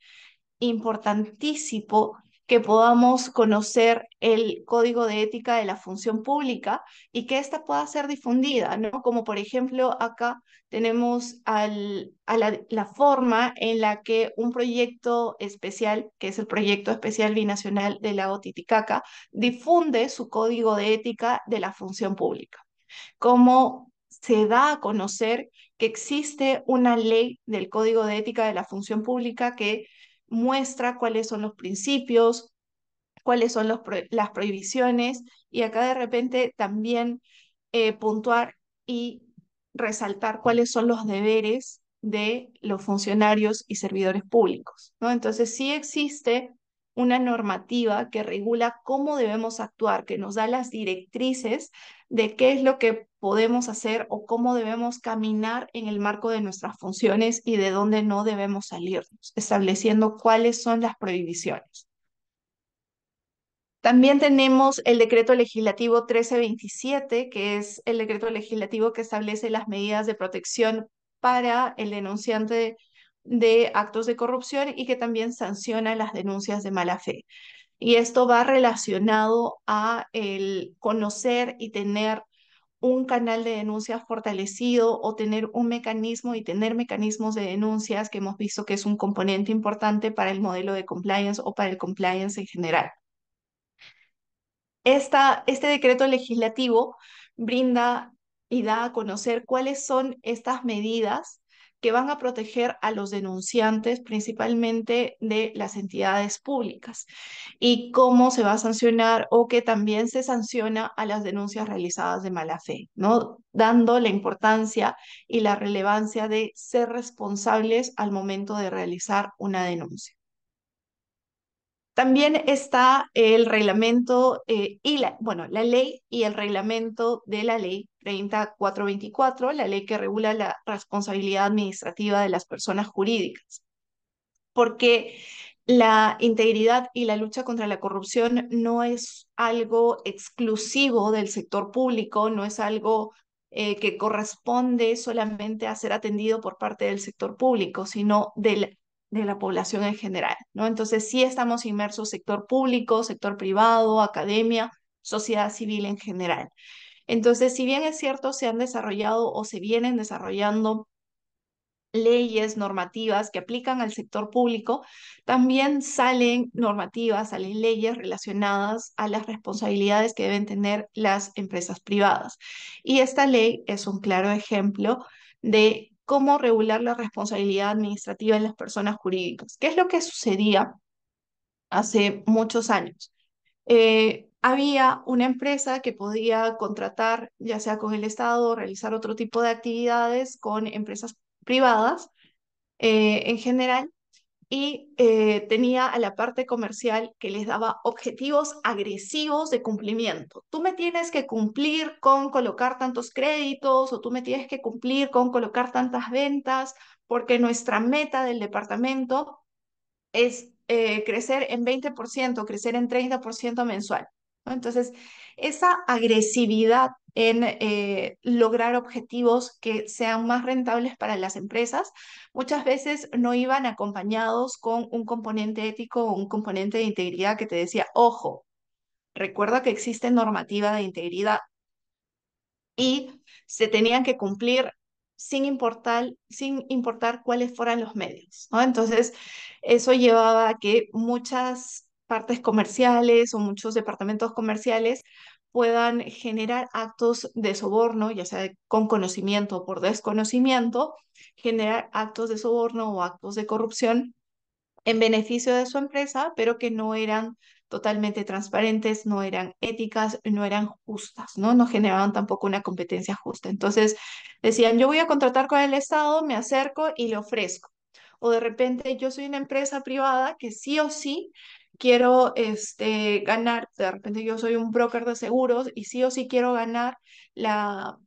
C: Importantísimo que podamos conocer el código de ética de la función pública y que ésta pueda ser difundida, ¿no? Como por ejemplo acá tenemos a la, forma en la que un proyecto especial, que es el proyecto especial binacional del lago Titicaca, difunde su código de ética de la función pública. Cómo se da a conocer que existe una ley del Código de Ética de la Función Pública que muestra cuáles son los principios, cuáles son las prohibiciones y acá de repente también eh, puntuar y resaltar cuáles son los deberes de los funcionarios y servidores públicos. ¿no? Entonces sí existe una normativa que regula cómo debemos actuar, que nos da las directrices de qué es lo que podemos hacer o cómo debemos caminar en el marco de nuestras funciones y de dónde no debemos salirnos, estableciendo cuáles son las prohibiciones. También tenemos el decreto legislativo 1327, que es el decreto legislativo que establece las medidas de protección para el denunciante de actos de corrupción y que también sanciona las denuncias de mala fe. Y esto va relacionado a el conocer y tener un canal de denuncias fortalecido o tener un mecanismo y tener mecanismos de denuncias que hemos visto que es un componente importante para el modelo de compliance o para el compliance en general. Esta, este decreto legislativo brinda y da a conocer cuáles son estas medidas que van a proteger a los denunciantes principalmente de las entidades públicas y cómo se va a sancionar o que también se sanciona a las denuncias realizadas de mala fe, ¿no? Dando la importancia y la relevancia de ser responsables al momento de realizar una denuncia. También está el reglamento eh, y la, bueno, la ley y el reglamento de la ley 3424, la ley que regula la responsabilidad administrativa de las personas jurídicas. Porque la integridad y la lucha contra la corrupción no es algo exclusivo del sector público, no es algo eh, que corresponde solamente a ser atendido por parte del sector público, sino del de la población en general, ¿no? Entonces sí estamos inmersos sector público, sector privado, academia, sociedad civil en general. Entonces, si bien es cierto, se han desarrollado o se vienen desarrollando leyes, normativas que aplican al sector público, también salen normativas, salen leyes relacionadas a las responsabilidades que deben tener las empresas privadas. Y esta ley es un claro ejemplo de cómo regular la responsabilidad administrativa en las personas jurídicas. ¿Qué es lo que sucedía hace muchos años? Eh, había una empresa que podía contratar, ya sea con el Estado, realizar otro tipo de actividades con empresas privadas eh, en general, y eh, tenía a la parte comercial que les daba objetivos agresivos de cumplimiento. Tú me tienes que cumplir con colocar tantos créditos o tú me tienes que cumplir con colocar tantas ventas porque nuestra meta del departamento es eh, crecer en 20%, crecer en 30% mensual. Entonces, esa agresividad en eh, lograr objetivos que sean más rentables para las empresas, muchas veces no iban acompañados con un componente ético o un componente de integridad que te decía, ojo, recuerda que existe normativa de integridad y se tenían que cumplir sin importar, sin importar cuáles fueran los medios. ¿no? Entonces, eso llevaba a que muchas partes comerciales o muchos departamentos comerciales puedan generar actos de soborno, ya sea con conocimiento o por desconocimiento, generar actos de soborno o actos de corrupción en beneficio de su empresa, pero que no eran totalmente transparentes, no eran éticas, no eran justas, ¿no? No generaban tampoco una competencia justa. Entonces decían, yo voy a contratar con el Estado, me acerco y le ofrezco. O de repente yo soy una empresa privada que sí o sí quiero este, ganar, de repente yo soy un broker de seguros y sí o sí quiero ganar la,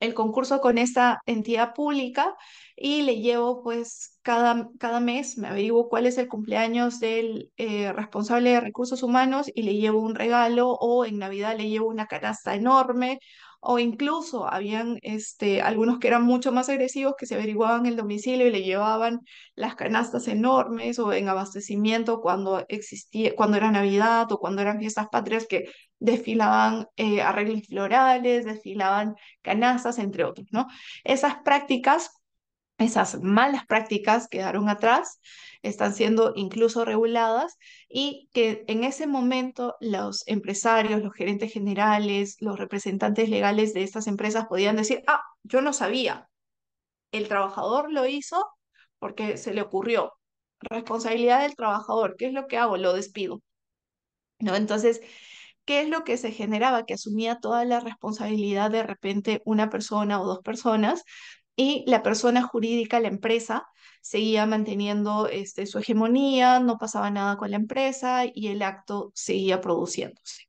C: el concurso con esta entidad pública y le llevo pues cada, cada mes, me averiguo cuál es el cumpleaños del eh, responsable de recursos humanos y le llevo un regalo o en Navidad le llevo una canasta enorme o incluso habían este, algunos que eran mucho más agresivos que se averiguaban el domicilio y le llevaban las canastas enormes o en abastecimiento cuando existía, cuando era Navidad o cuando eran fiestas patrias que desfilaban eh, arreglos florales, desfilaban canastas, entre otros, ¿no? Esas prácticas esas malas prácticas quedaron atrás, están siendo incluso reguladas y que en ese momento los empresarios, los gerentes generales, los representantes legales de estas empresas podían decir, ah, yo no sabía, el trabajador lo hizo porque se le ocurrió. Responsabilidad del trabajador, ¿qué es lo que hago? Lo despido. ¿No? Entonces, ¿qué es lo que se generaba? Que asumía toda la responsabilidad de repente una persona o dos personas y la persona jurídica, la empresa, seguía manteniendo este, su hegemonía, no pasaba nada con la empresa y el acto seguía produciéndose.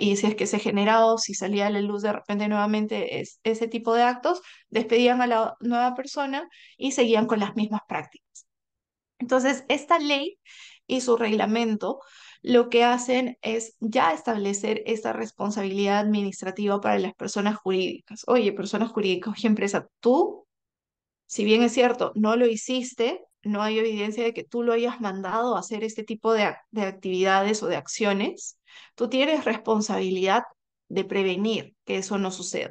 C: Y si es que se generaba, si salía a la luz de repente nuevamente ese tipo de actos, despedían a la nueva persona y seguían con las mismas prácticas. Entonces, esta ley y su reglamento lo que hacen es ya establecer esta responsabilidad administrativa para las personas jurídicas. Oye, personas jurídicas, y empresa, tú si bien es cierto, no lo hiciste, no hay evidencia de que tú lo hayas mandado a hacer este tipo de, de actividades o de acciones, tú tienes responsabilidad de prevenir que eso no suceda.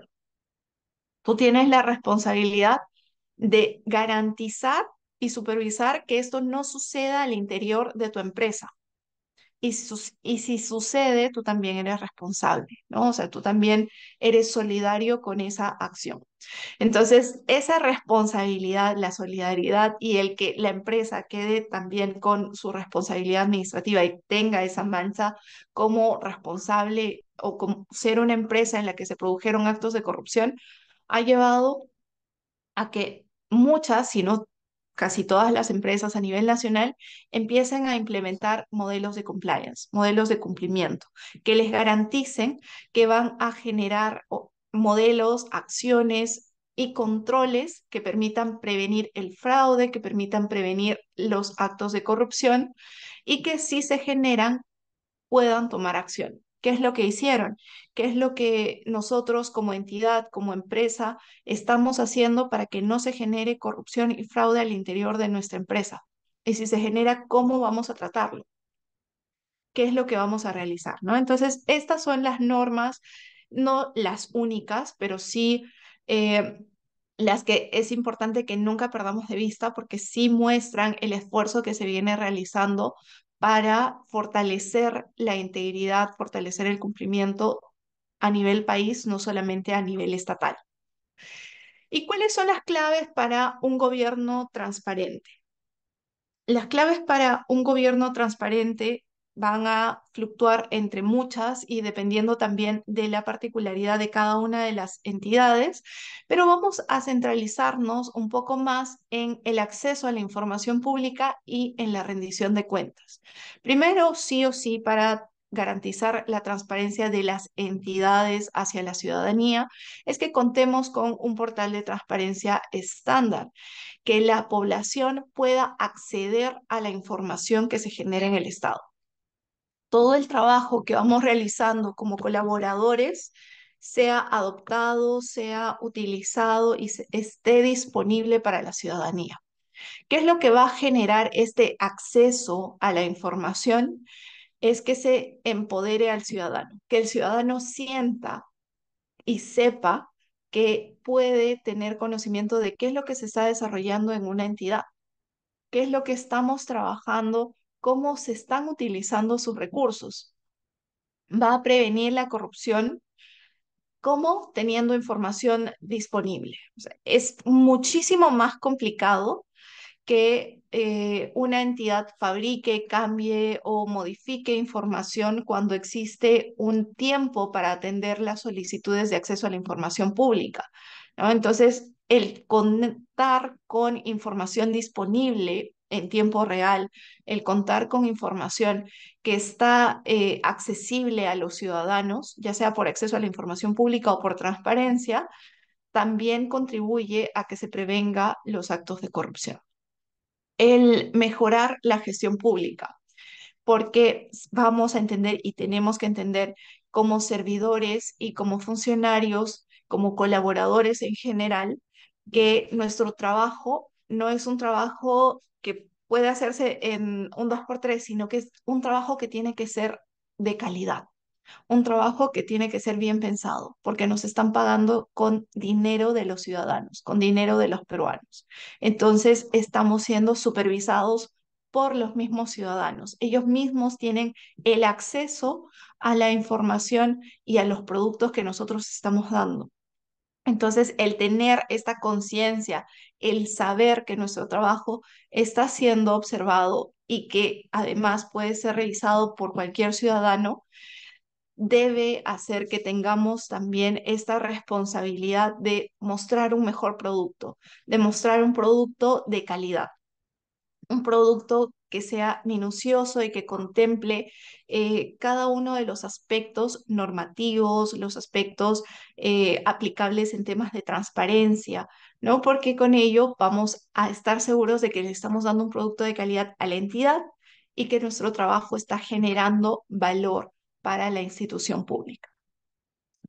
C: Tú tienes la responsabilidad de garantizar y supervisar que esto no suceda al interior de tu empresa. Y si, sucede, tú también eres responsable, ¿no? O sea, tú también eres solidario con esa acción. Entonces, esa responsabilidad, la solidaridad y el que la empresa quede también con su responsabilidad administrativa y tenga esa mancha como responsable o como ser una empresa en la que se produjeron actos de corrupción, ha llevado a que muchas, si no casi todas las empresas a nivel nacional empiezan a implementar modelos de compliance, modelos de cumplimiento, que les garanticen que van a generar modelos, acciones y controles que permitan prevenir el fraude, que permitan prevenir los actos de corrupción y que si se generan puedan tomar acción. ¿Qué es lo que hicieron? ¿Qué es lo que nosotros como entidad, como empresa, estamos haciendo para que no se genere corrupción y fraude al interior de nuestra empresa? Y si se genera, ¿cómo vamos a tratarlo? ¿Qué es lo que vamos a realizar? ¿no? Entonces, estas son las normas, no las únicas, pero sí... Eh, las que es importante que nunca perdamos de vista porque sí muestran el esfuerzo que se viene realizando para fortalecer la integridad, fortalecer el cumplimiento a nivel país, no solamente a nivel estatal. ¿Y cuáles son las claves para un gobierno transparente? Las claves para un gobierno transparente van a fluctuar entre muchas y dependiendo también de la particularidad de cada una de las entidades, pero vamos a centralizarnos un poco más en el acceso a la información pública y en la rendición de cuentas. Primero, sí o sí, para garantizar la transparencia de las entidades hacia la ciudadanía es que contemos con un portal de transparencia estándar, que la población pueda acceder a la información que se genera en el Estado todo el trabajo que vamos realizando como colaboradores sea adoptado, sea utilizado y esté disponible para la ciudadanía. ¿Qué es lo que va a generar este acceso a la información? Es que se empodere al ciudadano, que el ciudadano sienta y sepa que puede tener conocimiento de qué es lo que se está desarrollando en una entidad, qué es lo que estamos trabajando cómo se están utilizando sus recursos. Va a prevenir la corrupción ¿Cómo? Teniendo información disponible. es muchísimo más complicado que eh, una entidad fabrique, cambie o modifique información cuando existe un tiempo para atender las solicitudes de acceso a la información pública. Entonces, el conectar con información disponible en tiempo real, el contar con información que está eh, accesible a los ciudadanos, ya sea por acceso a la información pública o por transparencia, también contribuye a que se prevenga los actos de corrupción. El mejorar la gestión pública, porque vamos a entender y tenemos que entender como servidores y como funcionarios, como colaboradores en general, que nuestro trabajo no es un trabajo puede hacerse en un 2x3, sino que es un trabajo que tiene que ser de calidad, un trabajo que tiene que ser bien pensado, porque nos están pagando con dinero de los ciudadanos, con dinero de los peruanos. Entonces, estamos siendo supervisados por los mismos ciudadanos. Ellos mismos tienen el acceso a la información y a los productos que nosotros estamos dando. Entonces, el tener esta conciencia, el saber que nuestro trabajo está siendo observado y que además puede ser realizado por cualquier ciudadano, debe hacer que tengamos también esta responsabilidad de mostrar un mejor producto, de mostrar un producto de calidad, un producto que sea minucioso y que contemple eh, cada uno de los aspectos normativos, los aspectos eh, aplicables en temas de transparencia, ¿no? Porque con ello vamos a estar seguros de que le estamos dando un producto de calidad a la entidad y que nuestro trabajo está generando valor para la institución pública.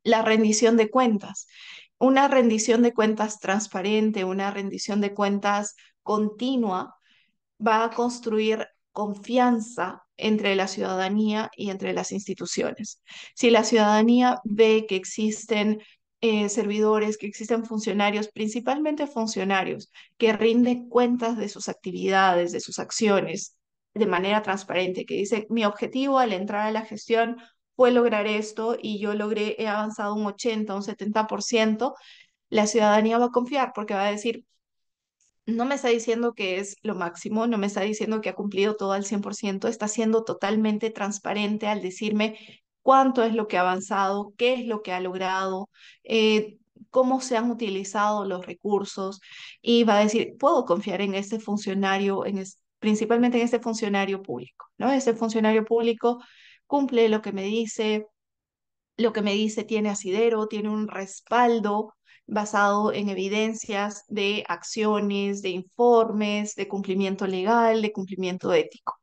C: La rendición de cuentas. Una rendición de cuentas transparente, una rendición de cuentas continua va a construir confianza entre la ciudadanía y entre las instituciones. Si la ciudadanía ve que existen eh, servidores, que existen funcionarios, principalmente funcionarios, que rinden cuentas de sus actividades, de sus acciones de manera transparente, que dice, mi objetivo al entrar a la gestión fue lograr esto y yo logré, he avanzado un 80, un 70%, la ciudadanía va a confiar porque va a decir, no me está diciendo que es lo máximo, no me está diciendo que ha cumplido todo al 100%, está siendo totalmente transparente al decirme cuánto es lo que ha avanzado, qué es lo que ha logrado, eh, cómo se han utilizado los recursos y va a decir, puedo confiar en este funcionario, en principalmente en este funcionario público, ¿no? ese funcionario público cumple lo que me dice, lo que me dice tiene asidero, tiene un respaldo basado en evidencias de acciones, de informes, de cumplimiento legal, de cumplimiento ético.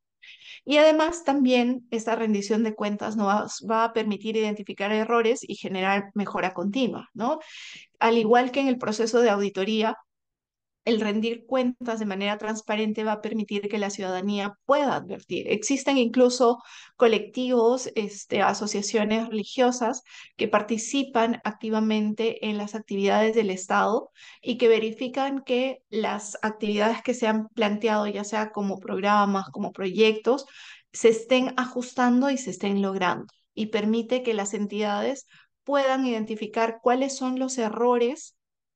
C: Y además también esta rendición de cuentas nos va a permitir identificar errores y generar mejora continua, ¿no? Al igual que en el proceso de auditoría, el rendir cuentas de manera transparente va a permitir que la ciudadanía pueda advertir. Existen incluso colectivos, este, asociaciones religiosas que participan activamente en las actividades del Estado y que verifican que las actividades que se han planteado, ya sea como programas, como proyectos, se estén ajustando y se estén logrando y permite que las entidades puedan identificar cuáles son los errores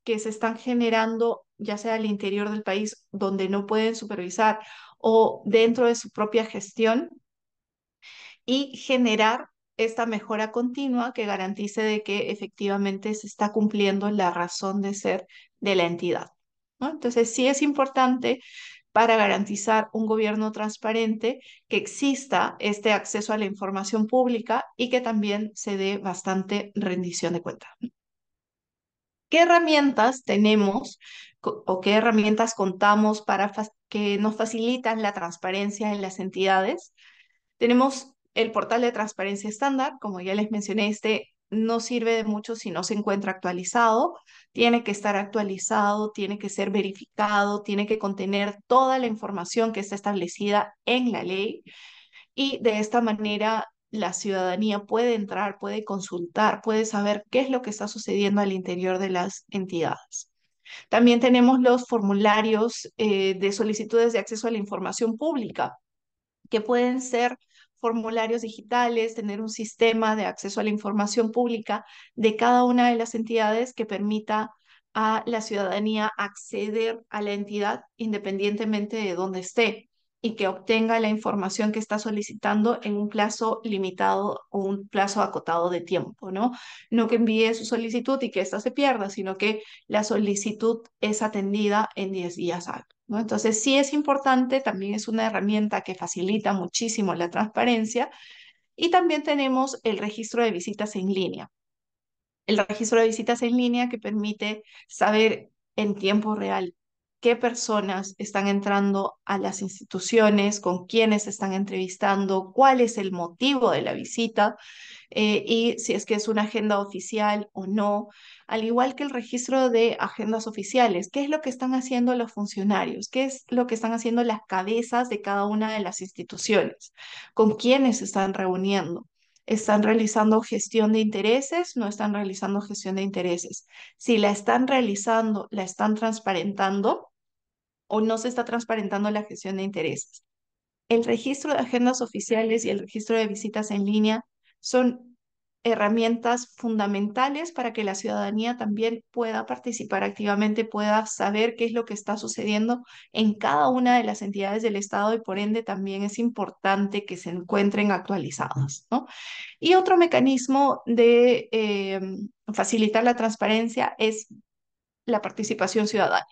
C: que se están generando, ya sea al interior del país, donde no pueden supervisar o dentro de su propia gestión, y generar esta mejora continua que garantice de que efectivamente se está cumpliendo la razón de ser de la entidad. Entonces, sí es importante para garantizar un gobierno transparente que exista este acceso a la información pública y que también se dé bastante rendición de cuenta qué herramientas tenemos o qué herramientas contamos para que nos facilitan la transparencia en las entidades. Tenemos el portal de transparencia estándar, como ya les mencioné, este no sirve de mucho si no se encuentra actualizado, tiene que estar actualizado, tiene que ser verificado, tiene que contener toda la información que está establecida en la ley y de esta manera la ciudadanía puede entrar, puede consultar, puede saber qué es lo que está sucediendo al interior de las entidades. También tenemos los formularios eh, de solicitudes de acceso a la información pública, que pueden ser formularios digitales, tener un sistema de acceso a la información pública de cada una de las entidades que permita a la ciudadanía acceder a la entidad independientemente de dónde esté y que obtenga la información que está solicitando en un plazo limitado o un plazo acotado de tiempo, ¿no? No que envíe su solicitud y que esta se pierda, sino que la solicitud es atendida en 10 días hábiles, ¿no? Entonces, sí es importante, también es una herramienta que facilita muchísimo la transparencia y también tenemos el registro de visitas en línea. El registro de visitas en línea que permite saber en tiempo real qué personas están entrando a las instituciones, con quiénes están entrevistando, cuál es el motivo de la visita eh, y si es que es una agenda oficial o no, al igual que el registro de agendas oficiales, qué es lo que están haciendo los funcionarios, qué es lo que están haciendo las cabezas de cada una de las instituciones, con quiénes se están reuniendo están realizando gestión de intereses, no están realizando gestión de intereses. Si la están realizando, la están transparentando, o no se está transparentando la gestión de intereses. El registro de agendas oficiales y el registro de visitas en línea son herramientas fundamentales para que la ciudadanía también pueda participar activamente, pueda saber qué es lo que está sucediendo en cada una de las entidades del Estado y por ende también es importante que se encuentren actualizadas. ¿no? Y otro mecanismo de eh, facilitar la transparencia es la participación ciudadana.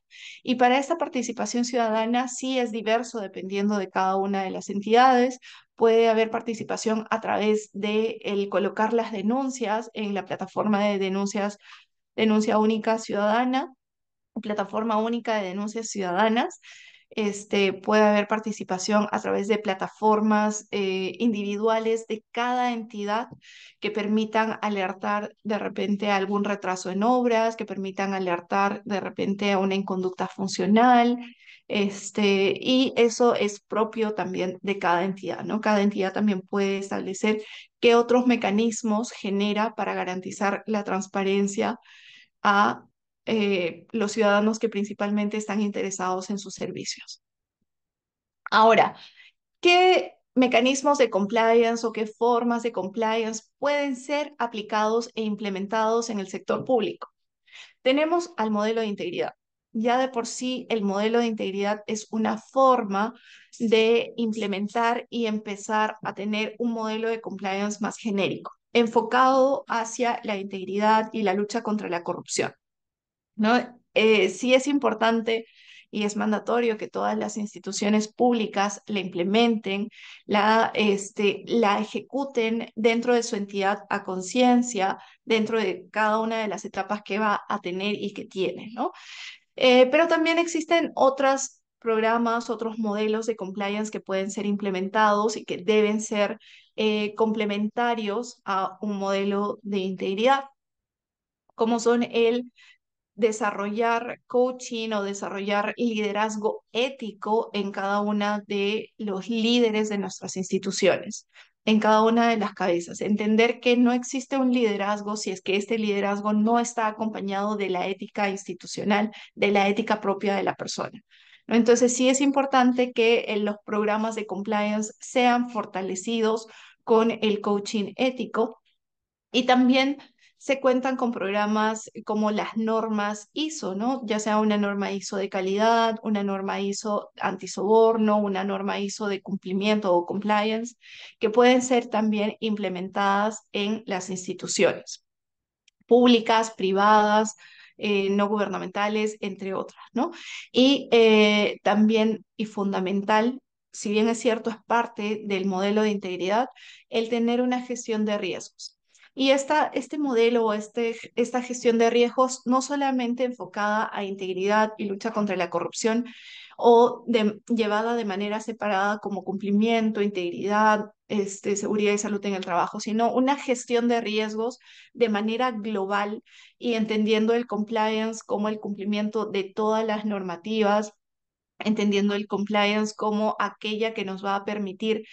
C: Y para esta participación ciudadana sí es diverso dependiendo de cada una de las entidades. Puede haber participación a través de el colocar las denuncias en la plataforma de denuncias, denuncia única ciudadana, plataforma única de denuncias ciudadanas. Este, puede haber participación a través de plataformas eh, individuales de cada entidad que permitan alertar de repente a algún retraso en obras, que permitan alertar de repente a una inconducta funcional, este, y eso es propio también de cada entidad, ¿no? Cada entidad también puede establecer qué otros mecanismos genera para garantizar la transparencia a eh, los ciudadanos que principalmente están interesados en sus servicios. Ahora, ¿qué mecanismos de compliance o qué formas de compliance pueden ser aplicados e implementados en el sector público? Tenemos al modelo de integridad. Ya de por sí, el modelo de integridad es una forma de implementar y empezar a tener un modelo de compliance más genérico, enfocado hacia la integridad y la lucha contra la corrupción. Eh, sí es importante y es mandatorio que todas las instituciones públicas la implementen, la, este, la ejecuten dentro de su entidad a conciencia, dentro de cada una de las etapas que va a tener y que tiene, ¿no? Eh, pero también existen otros programas, otros modelos de compliance que pueden ser implementados y que deben ser eh, complementarios a un modelo de integridad, como son el desarrollar coaching o desarrollar liderazgo ético en cada una de los líderes de nuestras instituciones, en cada una de las cabezas. Entender que no existe un liderazgo si es que este liderazgo no está acompañado de la ética institucional, de la ética propia de la persona. Entonces sí es importante que eh, los programas de compliance sean fortalecidos con el coaching ético y también se cuentan con programas como las normas ISO, ¿no? Ya sea una norma ISO de calidad, una norma ISO antisoborno, una norma ISO de cumplimiento o compliance, que pueden ser también implementadas en las instituciones públicas, privadas, eh, no gubernamentales, entre otras, ¿no? Y eh, también, y fundamental, si bien es cierto, es parte del modelo de integridad, el tener una gestión de riesgos. Y esta, este modelo o este, esta gestión de riesgos no solamente enfocada a integridad y lucha contra la corrupción o llevada de manera separada como cumplimiento, integridad, este, seguridad y salud en el trabajo, sino una gestión de riesgos de manera global y entendiendo el compliance como el cumplimiento de todas las normativas, entendiendo el compliance como aquella que nos va a permitir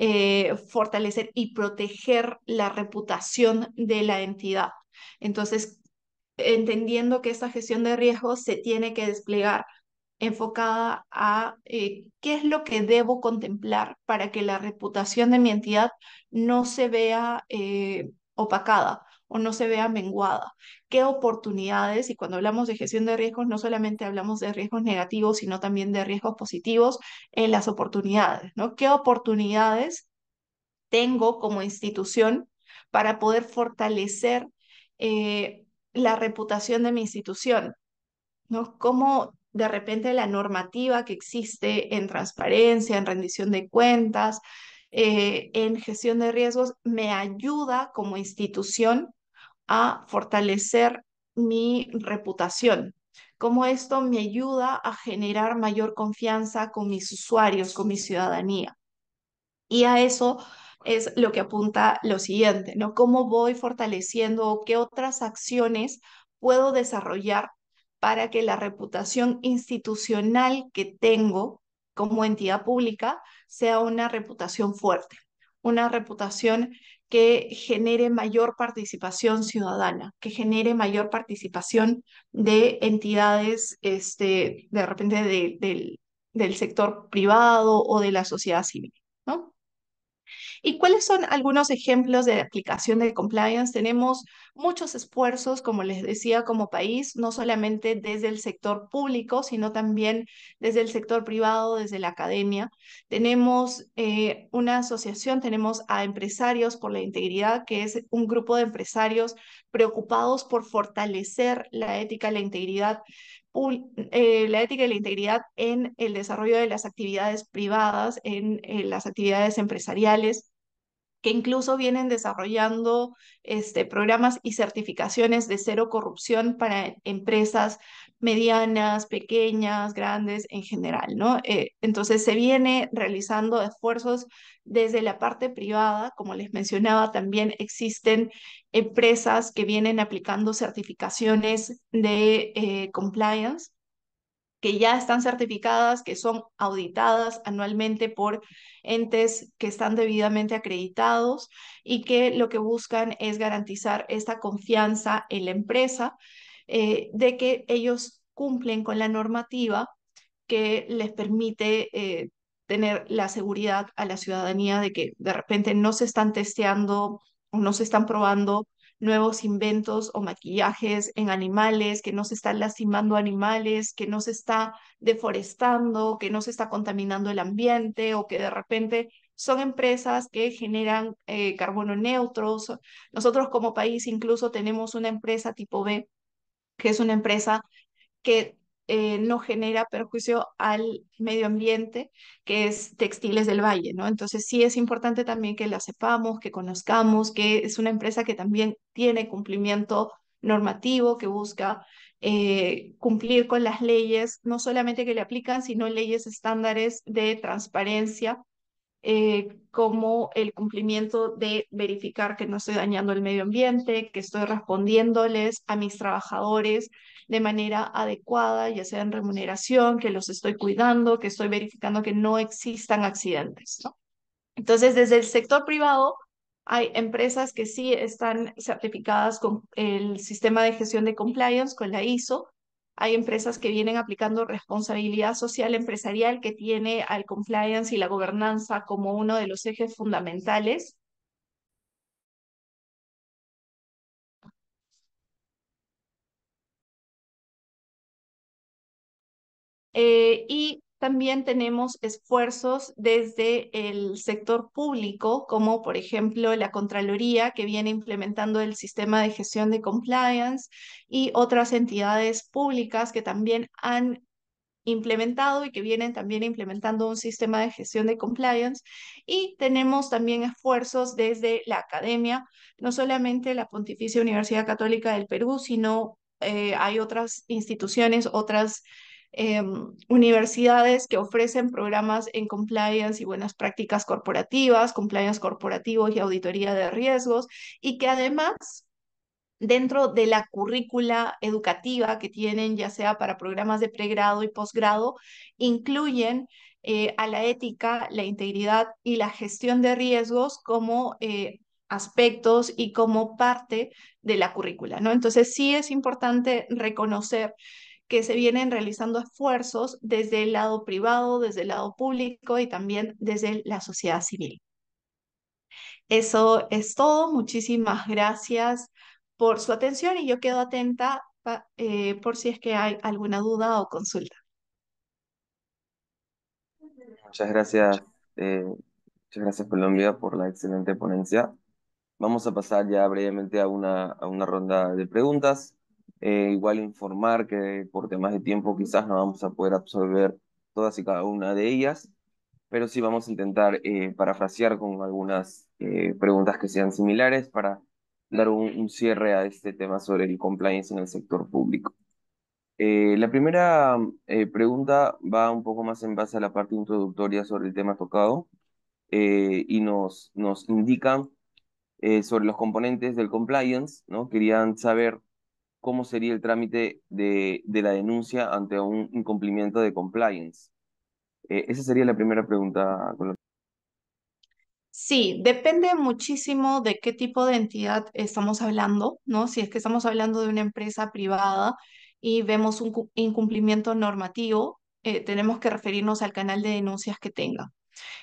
C: eh, fortalecer y proteger la reputación de la entidad. Entonces, entendiendo que esta gestión de riesgos se tiene que desplegar enfocada a eh, qué es lo que debo contemplar para que la reputación de mi entidad no se vea eh, opacada o no se vea menguada. ¿Qué oportunidades? Y cuando hablamos de gestión de riesgos, no solamente hablamos de riesgos negativos, sino también de riesgos positivos en las oportunidades, ¿no? ¿Qué oportunidades tengo como institución para poder fortalecer eh, la reputación de mi institución? ¿No? ¿Cómo de repente la normativa que existe en transparencia, en rendición de cuentas, eh, en gestión de riesgos, me ayuda como institución a fortalecer mi reputación, cómo esto me ayuda a generar mayor confianza con mis usuarios, con mi ciudadanía. Y a eso es lo que apunta lo siguiente, ¿no? ¿Cómo voy fortaleciendo o qué otras acciones puedo desarrollar para que la reputación institucional que tengo como entidad pública sea una reputación fuerte, una reputación que genere mayor participación ciudadana, que genere mayor participación de entidades, este, de repente del, del sector privado o de la sociedad civil, ¿no? ¿Y cuáles son algunos ejemplos de aplicación de compliance? Tenemos muchos esfuerzos, como les decía, como país, no solamente desde el sector público, sino también desde el sector privado, desde la academia. Tenemos eh, una asociación, tenemos a Empresarios por la Integridad, que es un grupo de empresarios preocupados por fortalecer la ética, la integridad eh, la ética y la integridad en el desarrollo de las actividades privadas, en eh, las actividades empresariales, que incluso vienen desarrollando este, programas y certificaciones de cero corrupción para empresas medianas, pequeñas, grandes en general, ¿no? Eh, entonces se viene realizando esfuerzos desde la parte privada, como les mencionaba, también existen empresas que vienen aplicando certificaciones de eh, compliance que ya están certificadas, que son auditadas anualmente por entes que están debidamente acreditados y que lo que buscan es garantizar esta confianza en la empresa eh, de que ellos cumplen con la normativa que les permite eh, tener la seguridad a la ciudadanía de que de repente no se están testeando o no se están probando nuevos inventos o maquillajes en animales, que no se están lastimando animales, que no se está deforestando, que no se está contaminando el ambiente o que de repente son empresas que generan eh, carbono neutros. Nosotros como país incluso tenemos una empresa tipo B que es una empresa que eh, no genera perjuicio al medio ambiente, que es Textiles del Valle, ¿no? Entonces sí es importante también que la sepamos, que conozcamos, que es una empresa que también tiene cumplimiento normativo, que busca eh, cumplir con las leyes, no solamente que le aplican, sino leyes estándares de transparencia eh, como el cumplimiento de verificar que no estoy dañando el medio ambiente, que estoy respondiéndoles a mis trabajadores de manera adecuada, ya sea en remuneración, que los estoy cuidando, que estoy verificando que no existan accidentes. Entonces, desde el sector privado, hay empresas que sí están certificadas con el sistema de gestión de compliance, con la ISO, hay empresas que vienen aplicando responsabilidad social empresarial que tiene al compliance y la gobernanza como uno de los ejes fundamentales. Eh, y también tenemos esfuerzos desde el sector público, como por ejemplo la Contraloría, que viene implementando el sistema de gestión de compliance, y otras entidades públicas que también han implementado y que vienen también implementando un sistema de gestión de compliance. Y tenemos también esfuerzos desde la academia, no solamente la Pontificia Universidad Católica del Perú, sino eh, hay otras instituciones, otras Em, universidades que ofrecen programas en compliance y buenas prácticas corporativas, compliance corporativo y auditoría de riesgos, y que además dentro de la currícula educativa que tienen, ya sea para programas de pregrado y posgrado, incluyen eh, a la ética, la integridad y la gestión de riesgos como eh, aspectos y como parte de la currícula, ¿no? Entonces sí es importante reconocer que se vienen realizando esfuerzos desde el lado privado, desde el lado público y también desde la sociedad civil. Eso es todo. Muchísimas gracias por su atención y yo quedo atenta eh, por si es que hay alguna duda o consulta.
A: Muchas gracias, eh, muchas gracias Colombia por la excelente ponencia. Vamos a pasar ya brevemente a una, a una ronda de preguntas. Eh, igual informar que por temas de tiempo quizás no vamos a poder absorber todas y cada una de ellas, pero sí vamos a intentar eh, parafrasear con algunas eh, preguntas que sean similares para dar un, un, cierre a este tema sobre el compliance en el sector público. la primera pregunta va un poco más en base a la parte introductoria sobre el tema tocado y nos, nos indican sobre los componentes del compliance, ¿no? Querían saber cómo sería el trámite de, la denuncia ante un incumplimiento de compliance. Eh, esa sería la primera pregunta.
C: Sí, depende muchísimo de qué tipo de entidad estamos hablando, ¿no? Si es que estamos hablando de una empresa privada y vemos un incumplimiento normativo, eh, tenemos que referirnos al canal de denuncias que tenga.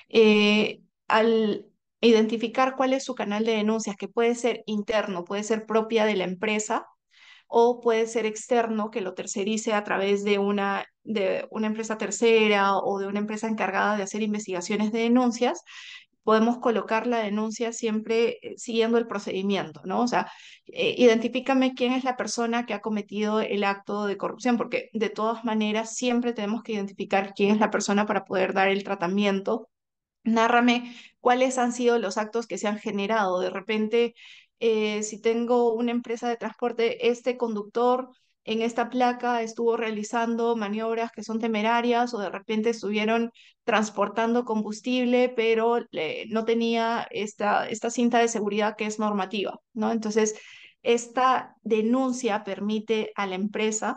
C: Eh, al identificar cuál es su canal de denuncias, que puede ser interno, puede ser propia de la empresa, o puede ser externo que lo tercerice a través de una, de una empresa tercera o de una empresa encargada de hacer investigaciones de denuncias podemos colocar la denuncia siempre eh, siguiendo el procedimiento, ¿no? O sea, eh, identifícame quién es la persona que ha cometido el acto de corrupción, porque de todas maneras siempre tenemos que identificar quién es la persona para poder dar el tratamiento. Nárrame cuáles han sido los actos que se han generado. De repente, eh, si tengo una empresa de transporte, este conductor en esta placa estuvo realizando maniobras que son temerarias o de repente estuvieron transportando combustible, pero no tenía esta, esta cinta de seguridad que es normativa, ¿no? Entonces, esta denuncia permite a la empresa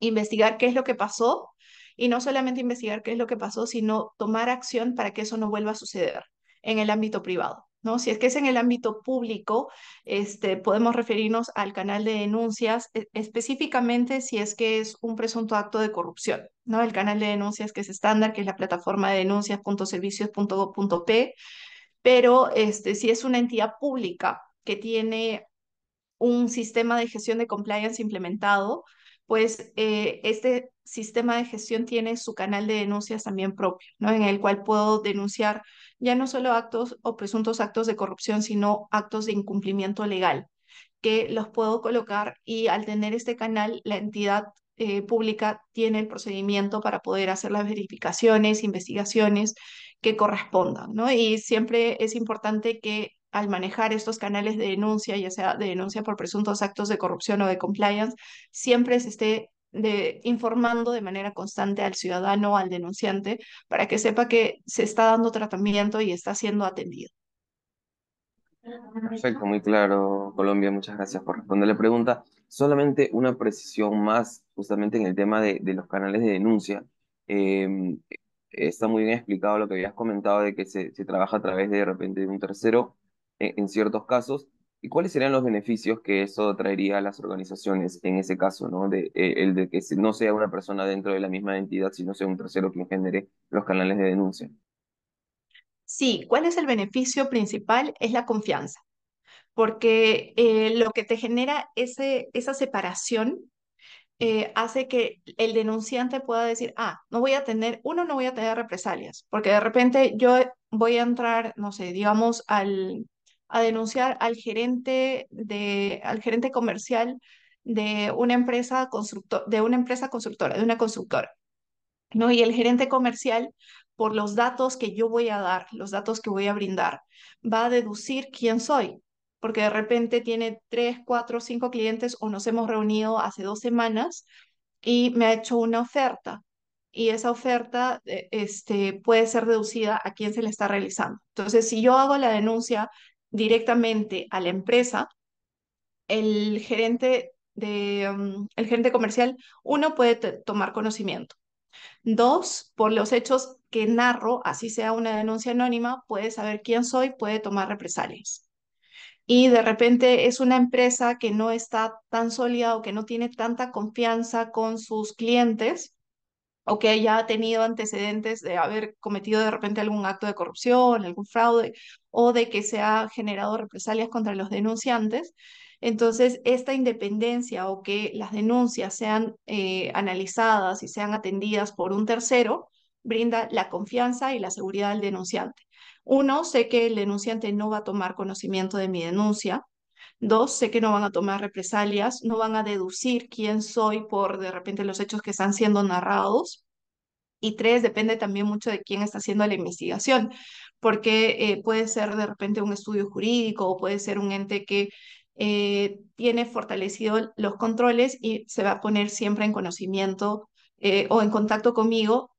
C: investigar qué es lo que pasó y no solamente investigar qué es lo que pasó, sino tomar acción para que eso no vuelva a suceder en el ámbito privado. ¿no? Si es que es en el ámbito público, este, podemos referirnos al canal de denuncias, e, específicamente si es que es un presunto acto de corrupción, ¿no? El canal de denuncias que es estándar, que es la plataforma de denuncias.servicios.gov.p, pero este, si es una entidad pública que tiene un sistema de gestión de compliance implementado, pues eh, este sistema de gestión tiene su canal de denuncias también propio, ¿no? En el cual puedo denunciar ya no solo actos o presuntos actos de corrupción, sino actos de incumplimiento legal, que los puedo colocar y al tener este canal, la entidad eh, pública tiene el procedimiento para poder hacer las verificaciones, investigaciones que correspondan, ¿no? Y siempre es importante que al manejar estos canales de denuncia, ya sea de denuncia por presuntos actos de corrupción o de compliance, siempre se esté de, informando de manera constante al ciudadano, al denunciante, para que sepa que se está dando tratamiento y está siendo atendido.
A: Perfecto, muy claro, Colombia. Muchas gracias por responder la pregunta. Solamente una precisión más, justamente en el tema de, los canales de denuncia. Em, está muy bien explicado lo que habías comentado de que se, trabaja a través de, repente de un tercero en, en ciertos casos, ¿Y cuáles serían los beneficios que eso traería a las organizaciones en ese caso, ¿no? De, eh, el de que no sea una persona dentro de la misma entidad, sino sea un tercero quien genere los canales de denuncia.
C: Sí, ¿cuál es el beneficio principal? Es la confianza, porque eh, lo que te genera ese, esa separación eh, hace que el denunciante pueda decir, ah, no voy a tener, uno, no voy a tener represalias, porque de repente yo voy a entrar, no sé, digamos, al a denunciar al gerente, de, al gerente comercial de una, empresa constructor, de una empresa constructora, de una constructora. ¿no? Y el gerente comercial, por los datos que yo voy a dar, los datos que voy a brindar, va a deducir quién soy, porque de repente tiene tres, cuatro, cinco clientes o nos hemos reunido hace dos semanas y me ha hecho una oferta. Y esa oferta eh, este, puede ser deducida a quién se le está realizando. Entonces, si yo hago la denuncia directamente a la empresa, el gerente, de, um, el gerente comercial, uno, puede tomar conocimiento. Dos, por los hechos que narro, así sea una denuncia anónima, puede saber quién soy, puede tomar represalias. Y de repente es una empresa que no está tan sólida o que no tiene tanta confianza con sus clientes, o que haya tenido antecedentes de haber cometido de repente algún acto de corrupción, algún fraude, o de que se ha generado represalias contra los denunciantes. Entonces, esta independencia o que las denuncias sean eh, analizadas y sean atendidas por un tercero, brinda la confianza y la seguridad del denunciante. Uno, sé que el denunciante no va a tomar conocimiento de mi denuncia, Dos, sé que no van a tomar represalias, no van a deducir quién soy por de repente los hechos que están siendo narrados. Y tres, depende también mucho de quién está haciendo la investigación, porque eh, puede ser de repente un estudio jurídico o puede ser un ente que eh, tiene fortalecido los controles y se va a poner siempre en conocimiento eh, o en contacto conmigo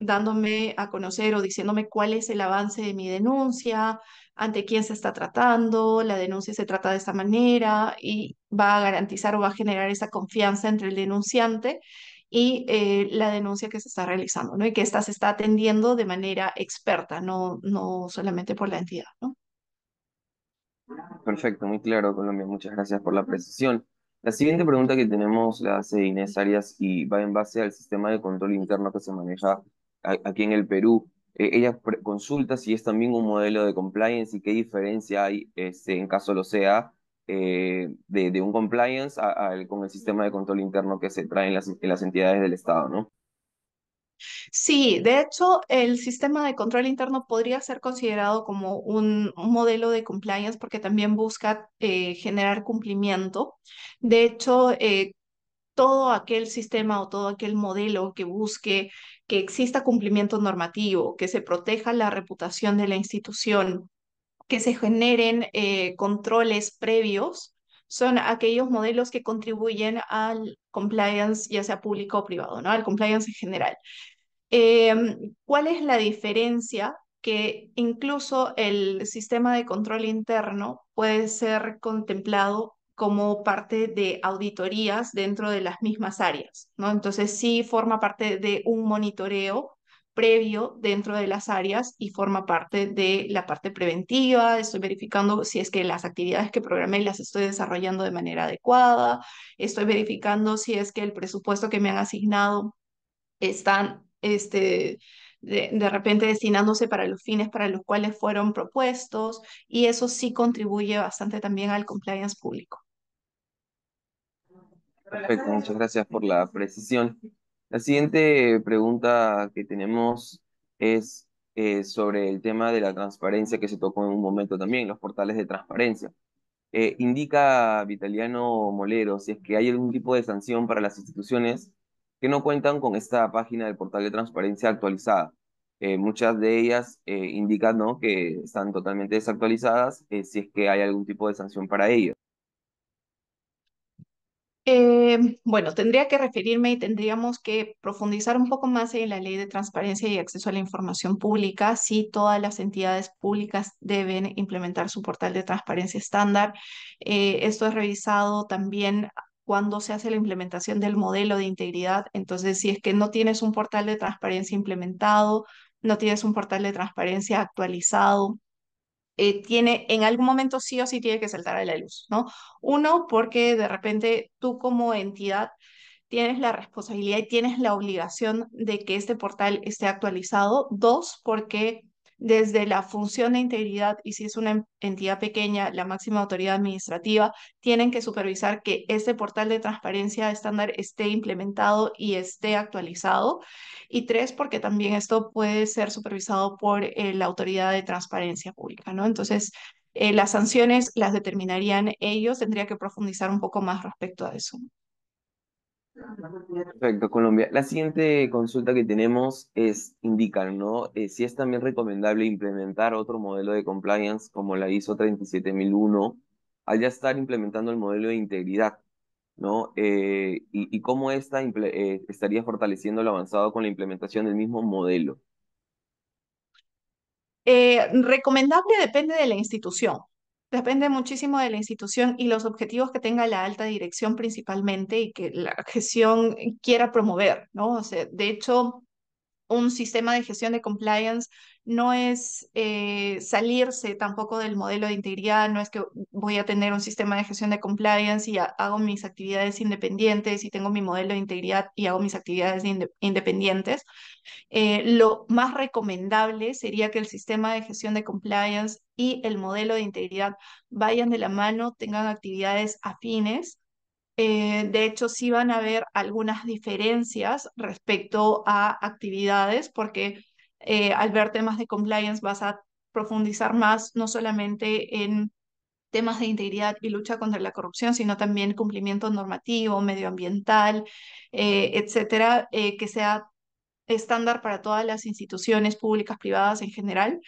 C: dándome a conocer o diciéndome cuál es el avance de mi denuncia, ante quién se está tratando, la denuncia se trata de esta manera y va a garantizar o va a generar esa confianza entre el denunciante y eh, la denuncia que se está realizando, ¿no? Y que ésta se está atendiendo de manera experta, no, no solamente por la entidad, ¿no?
A: Perfecto, muy claro, Colombia. Muchas gracias por la precisión. La siguiente pregunta que tenemos la hace Inés Arias y va en base al sistema de control interno que se maneja aquí en el Perú. E-, ella consulta si es también un modelo de compliance y qué diferencia hay, este, en caso lo sea, eh, de, un compliance con el sistema de control interno que se trae en las, entidades del Estado, ¿no?
C: Sí, de hecho, el sistema de control interno podría ser considerado como un, modelo de compliance porque también busca eh, generar cumplimiento. De hecho, eh, todo aquel sistema o todo aquel modelo que busque que exista cumplimiento normativo, que se proteja la reputación de la institución, que se generen eh, controles previos, son aquellos modelos que contribuyen al compliance, ya sea público o privado, ¿no? Al compliance en general. Em, ¿Cuál es la diferencia? Que incluso el sistema de control interno puede ser contemplado como parte de auditorías dentro de las mismas áreas, ¿no? Entonces sí forma parte de un monitoreo previo dentro de las áreas y forma parte de la parte preventiva, estoy verificando si es que las actividades que programé las estoy desarrollando de manera adecuada, estoy verificando si es que el presupuesto que me han asignado están, este, de, de, repente destinándose para los fines para los cuales fueron propuestos y eso sí contribuye bastante también al compliance público. Perfecto, muchas
A: gracias por la precisión. La siguiente pregunta que tenemos es eh, sobre el tema de la transparencia que se tocó en un momento también, los portales de transparencia. Eh, indica Vitaliano Molero si es que hay algún tipo de sanción para las instituciones que no cuentan con esta página del portal de transparencia actualizada. Eh, muchas de ellas indican ¿no? que están totalmente desactualizadas, si es que hay algún tipo de sanción para ellas.
C: Eh, bueno, tendría que referirme y tendríamos que profundizar un poco más en la ley de transparencia y acceso a la información pública. si todas las entidades públicas deben implementar su portal de transparencia estándar. Eh, esto es revisado también cuando se hace la implementación del modelo de integridad. Entonces, si es que no tienes un portal de transparencia implementado, no tienes un portal de transparencia actualizado, eh, tiene, en algún momento sí o sí tiene que saltar a la luz, ¿no? Uno, porque de repente tú como entidad tienes la responsabilidad y tienes la obligación de que este portal esté actualizado. Dos, porque desde la función de integridad y si es una em-, entidad pequeña, la máxima autoridad administrativa, tienen que supervisar que ese portal de transparencia estándar esté implementado y esté actualizado. Y tres, porque también esto puede ser supervisado por eh, la autoridad de transparencia pública, ¿no? Entonces, eh, las sanciones las determinarían ellos, tendría que profundizar un poco más respecto a eso.
B: Perfecto,
A: Colombia. La siguiente consulta que tenemos es, indicar ¿no? Eh, si es también recomendable implementar otro modelo de compliance como la ISO 37001 al ya estar implementando el modelo de integridad, ¿no? Eh, y, cómo esta eh, estaría fortaleciendo lo avanzado con la implementación del mismo modelo.
C: recomendable depende de la institución. Depende muchísimo de la institución y los objetivos que tenga la alta dirección principalmente y que la gestión quiera promover, ¿no? O sea, de hecho, un sistema de gestión de compliance no es eh, salirse tampoco del modelo de integridad, no es que voy a tener un sistema de gestión de compliance y hago mis actividades independientes y tengo mi modelo de integridad y hago mis actividades independientes. Eh, lo más recomendable sería que el sistema de gestión de compliance y el modelo de integridad vayan de la mano, tengan actividades afines eh, de hecho, sí van a haber algunas diferencias respecto a actividades, porque eh, al ver temas de compliance vas a profundizar más no solamente en temas de integridad y lucha contra la corrupción, sino también cumplimiento normativo, medioambiental, eh, etcétera, que sea estándar para todas las instituciones públicas, privadas en general.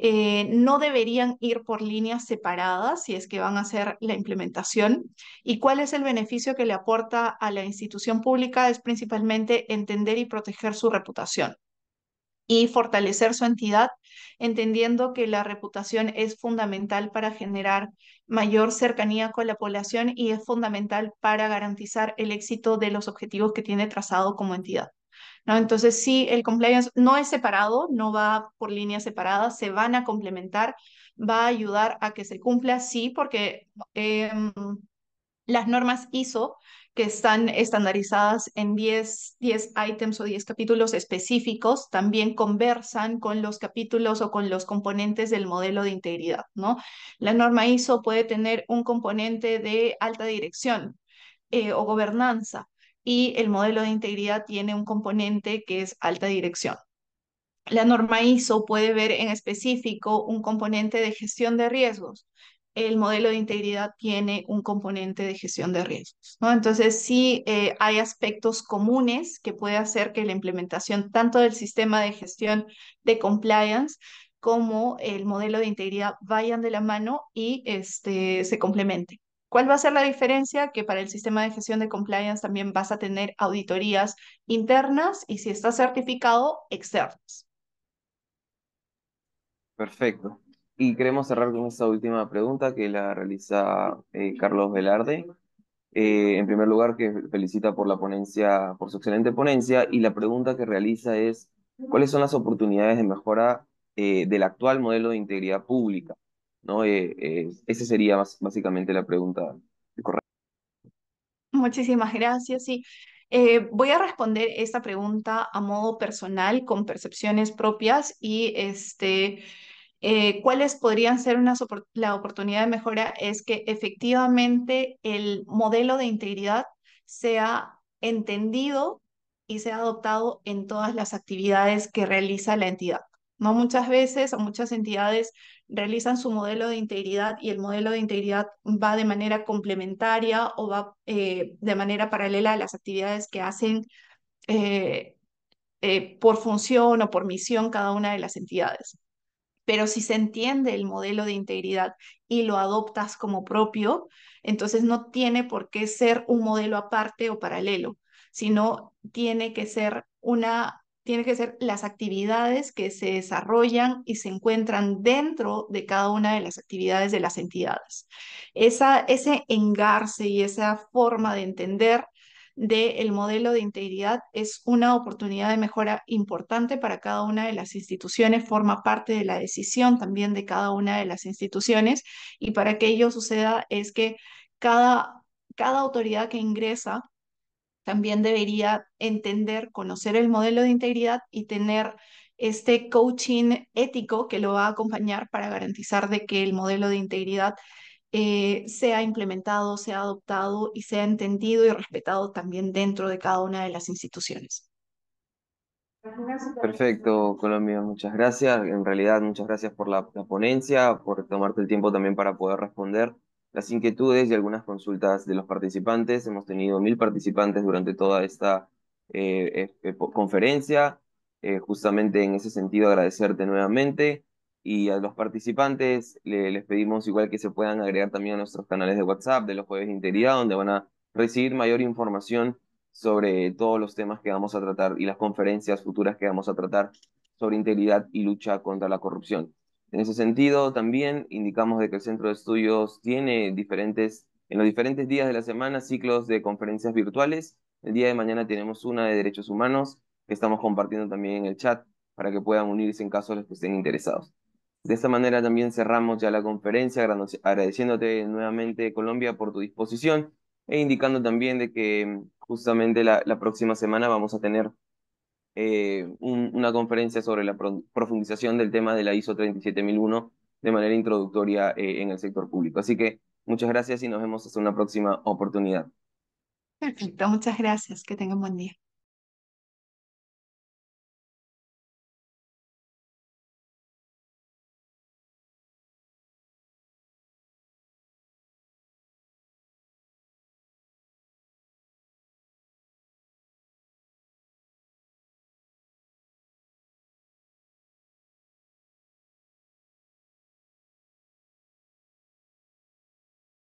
C: Eh, no deberían ir por líneas separadas si es que van a hacer la implementación. ¿Y cuál es el beneficio que le aporta a la institución pública? Es principalmente entender y proteger su reputación y fortalecer su entidad, entendiendo que la reputación es fundamental para generar mayor cercanía con la población y es fundamental para garantizar el éxito de los objetivos que tiene trazado como entidad. Entonces, sí, el compliance no es separado, no va por líneas separadas, se van a complementar, va a ayudar a que se cumpla, sí, porque em, las normas ISO que están estandarizadas en 10, 10 items o 10 capítulos específicos, también conversan con los capítulos o con los componentes del modelo de integridad, ¿no? La norma ISO puede tener un componente de alta dirección eh, o gobernanza, y el modelo de integridad tiene un componente que es alta dirección. La norma ISO puede ver en específico un componente de gestión de riesgos. El modelo de integridad tiene un componente de gestión de riesgos. ¿no? Entonces, sí eh, hay aspectos comunes que puede hacer que la implementación tanto del sistema de gestión de compliance como el modelo de integridad vayan de la mano y este, se complementen. ¿Cuál va a ser la diferencia? Que para el sistema de gestión de compliance también vas a tener auditorías internas y si está certificado, externas.
A: Perfecto. Y queremos cerrar con esta última pregunta que la realiza eh, Carlos Velarde. Eh, en primer lugar, que felicita por la ponencia, por su excelente ponencia, y la pregunta que realiza es, ¿cuáles son las oportunidades de mejora eh, del actual modelo de integridad pública? ¿no? Eh, eh, esa sería básicamente la pregunta correcta.
C: Muchísimas gracias. Sí. Eh, voy a responder esta pregunta a modo personal, con percepciones propias y este, cuáles podrían ser una, la oportunidad de mejora es que efectivamente el modelo de integridad sea entendido y sea adoptado en todas las actividades que realiza la entidad. ¿no? Muchas veces, o muchas entidades realizan su modelo de integridad y el modelo de integridad va de manera complementaria o va eh, de manera paralela a las actividades que hacen eh, eh, por función o por misión cada una de las entidades. Pero si se entiende el modelo de integridad y lo adoptas como propio, entonces no tiene por qué ser un modelo aparte o paralelo, sino tiene que ser una tiene que ser las actividades que se desarrollan y se encuentran dentro de cada una de las actividades de las entidades. Esa, ese engarce y esa forma de entender del modelo de integridad es una oportunidad de mejora importante para cada una de las instituciones, forma parte de la decisión también de cada una de las instituciones y para que ello suceda es que cada, cada autoridad que ingresa también debería entender, conocer el modelo de integridad y tener este coaching ético que lo va a acompañar para garantizar de que el modelo de integridad eh, sea implementado, sea adoptado y sea entendido y respetado también dentro de cada una de las instituciones.
A: Perfecto, Colombia, muchas gracias. En realidad, muchas gracias por la, la ponencia, por tomarte el tiempo también para poder responder las inquietudes y algunas consultas de los participantes. Hemos tenido mil participantes durante toda esta eh, eh, conferencia. Eh, justamente en ese sentido, agradecerte nuevamente. Y a los participantes les pedimos igual que se puedan agregar también a nuestros canales de WhatsApp de los jueves de integridad, donde van a recibir mayor información sobre todos los temas que vamos a tratar y las conferencias futuras que vamos a tratar sobre integridad y lucha contra la corrupción. En ese sentido, también indicamos de que el Centro de Estudios tiene diferentes, en los diferentes días de la semana ciclos de conferencias virtuales. El día de mañana tenemos una de derechos humanos que estamos compartiendo también en el chat para que puedan unirse en caso de que estén interesados. De esta manera también cerramos ya la conferencia agradeciéndote nuevamente Colombia por tu disposición e indicando también de que mm, justamente la, la próxima semana vamos a tener eh, una conferencia sobre la profundización del tema de la ISO 37001 de manera introductoria eh, en el sector público. Así que muchas gracias y nos vemos hasta una próxima oportunidad.
C: Perfecto, muchas gracias. Que tengan buen día.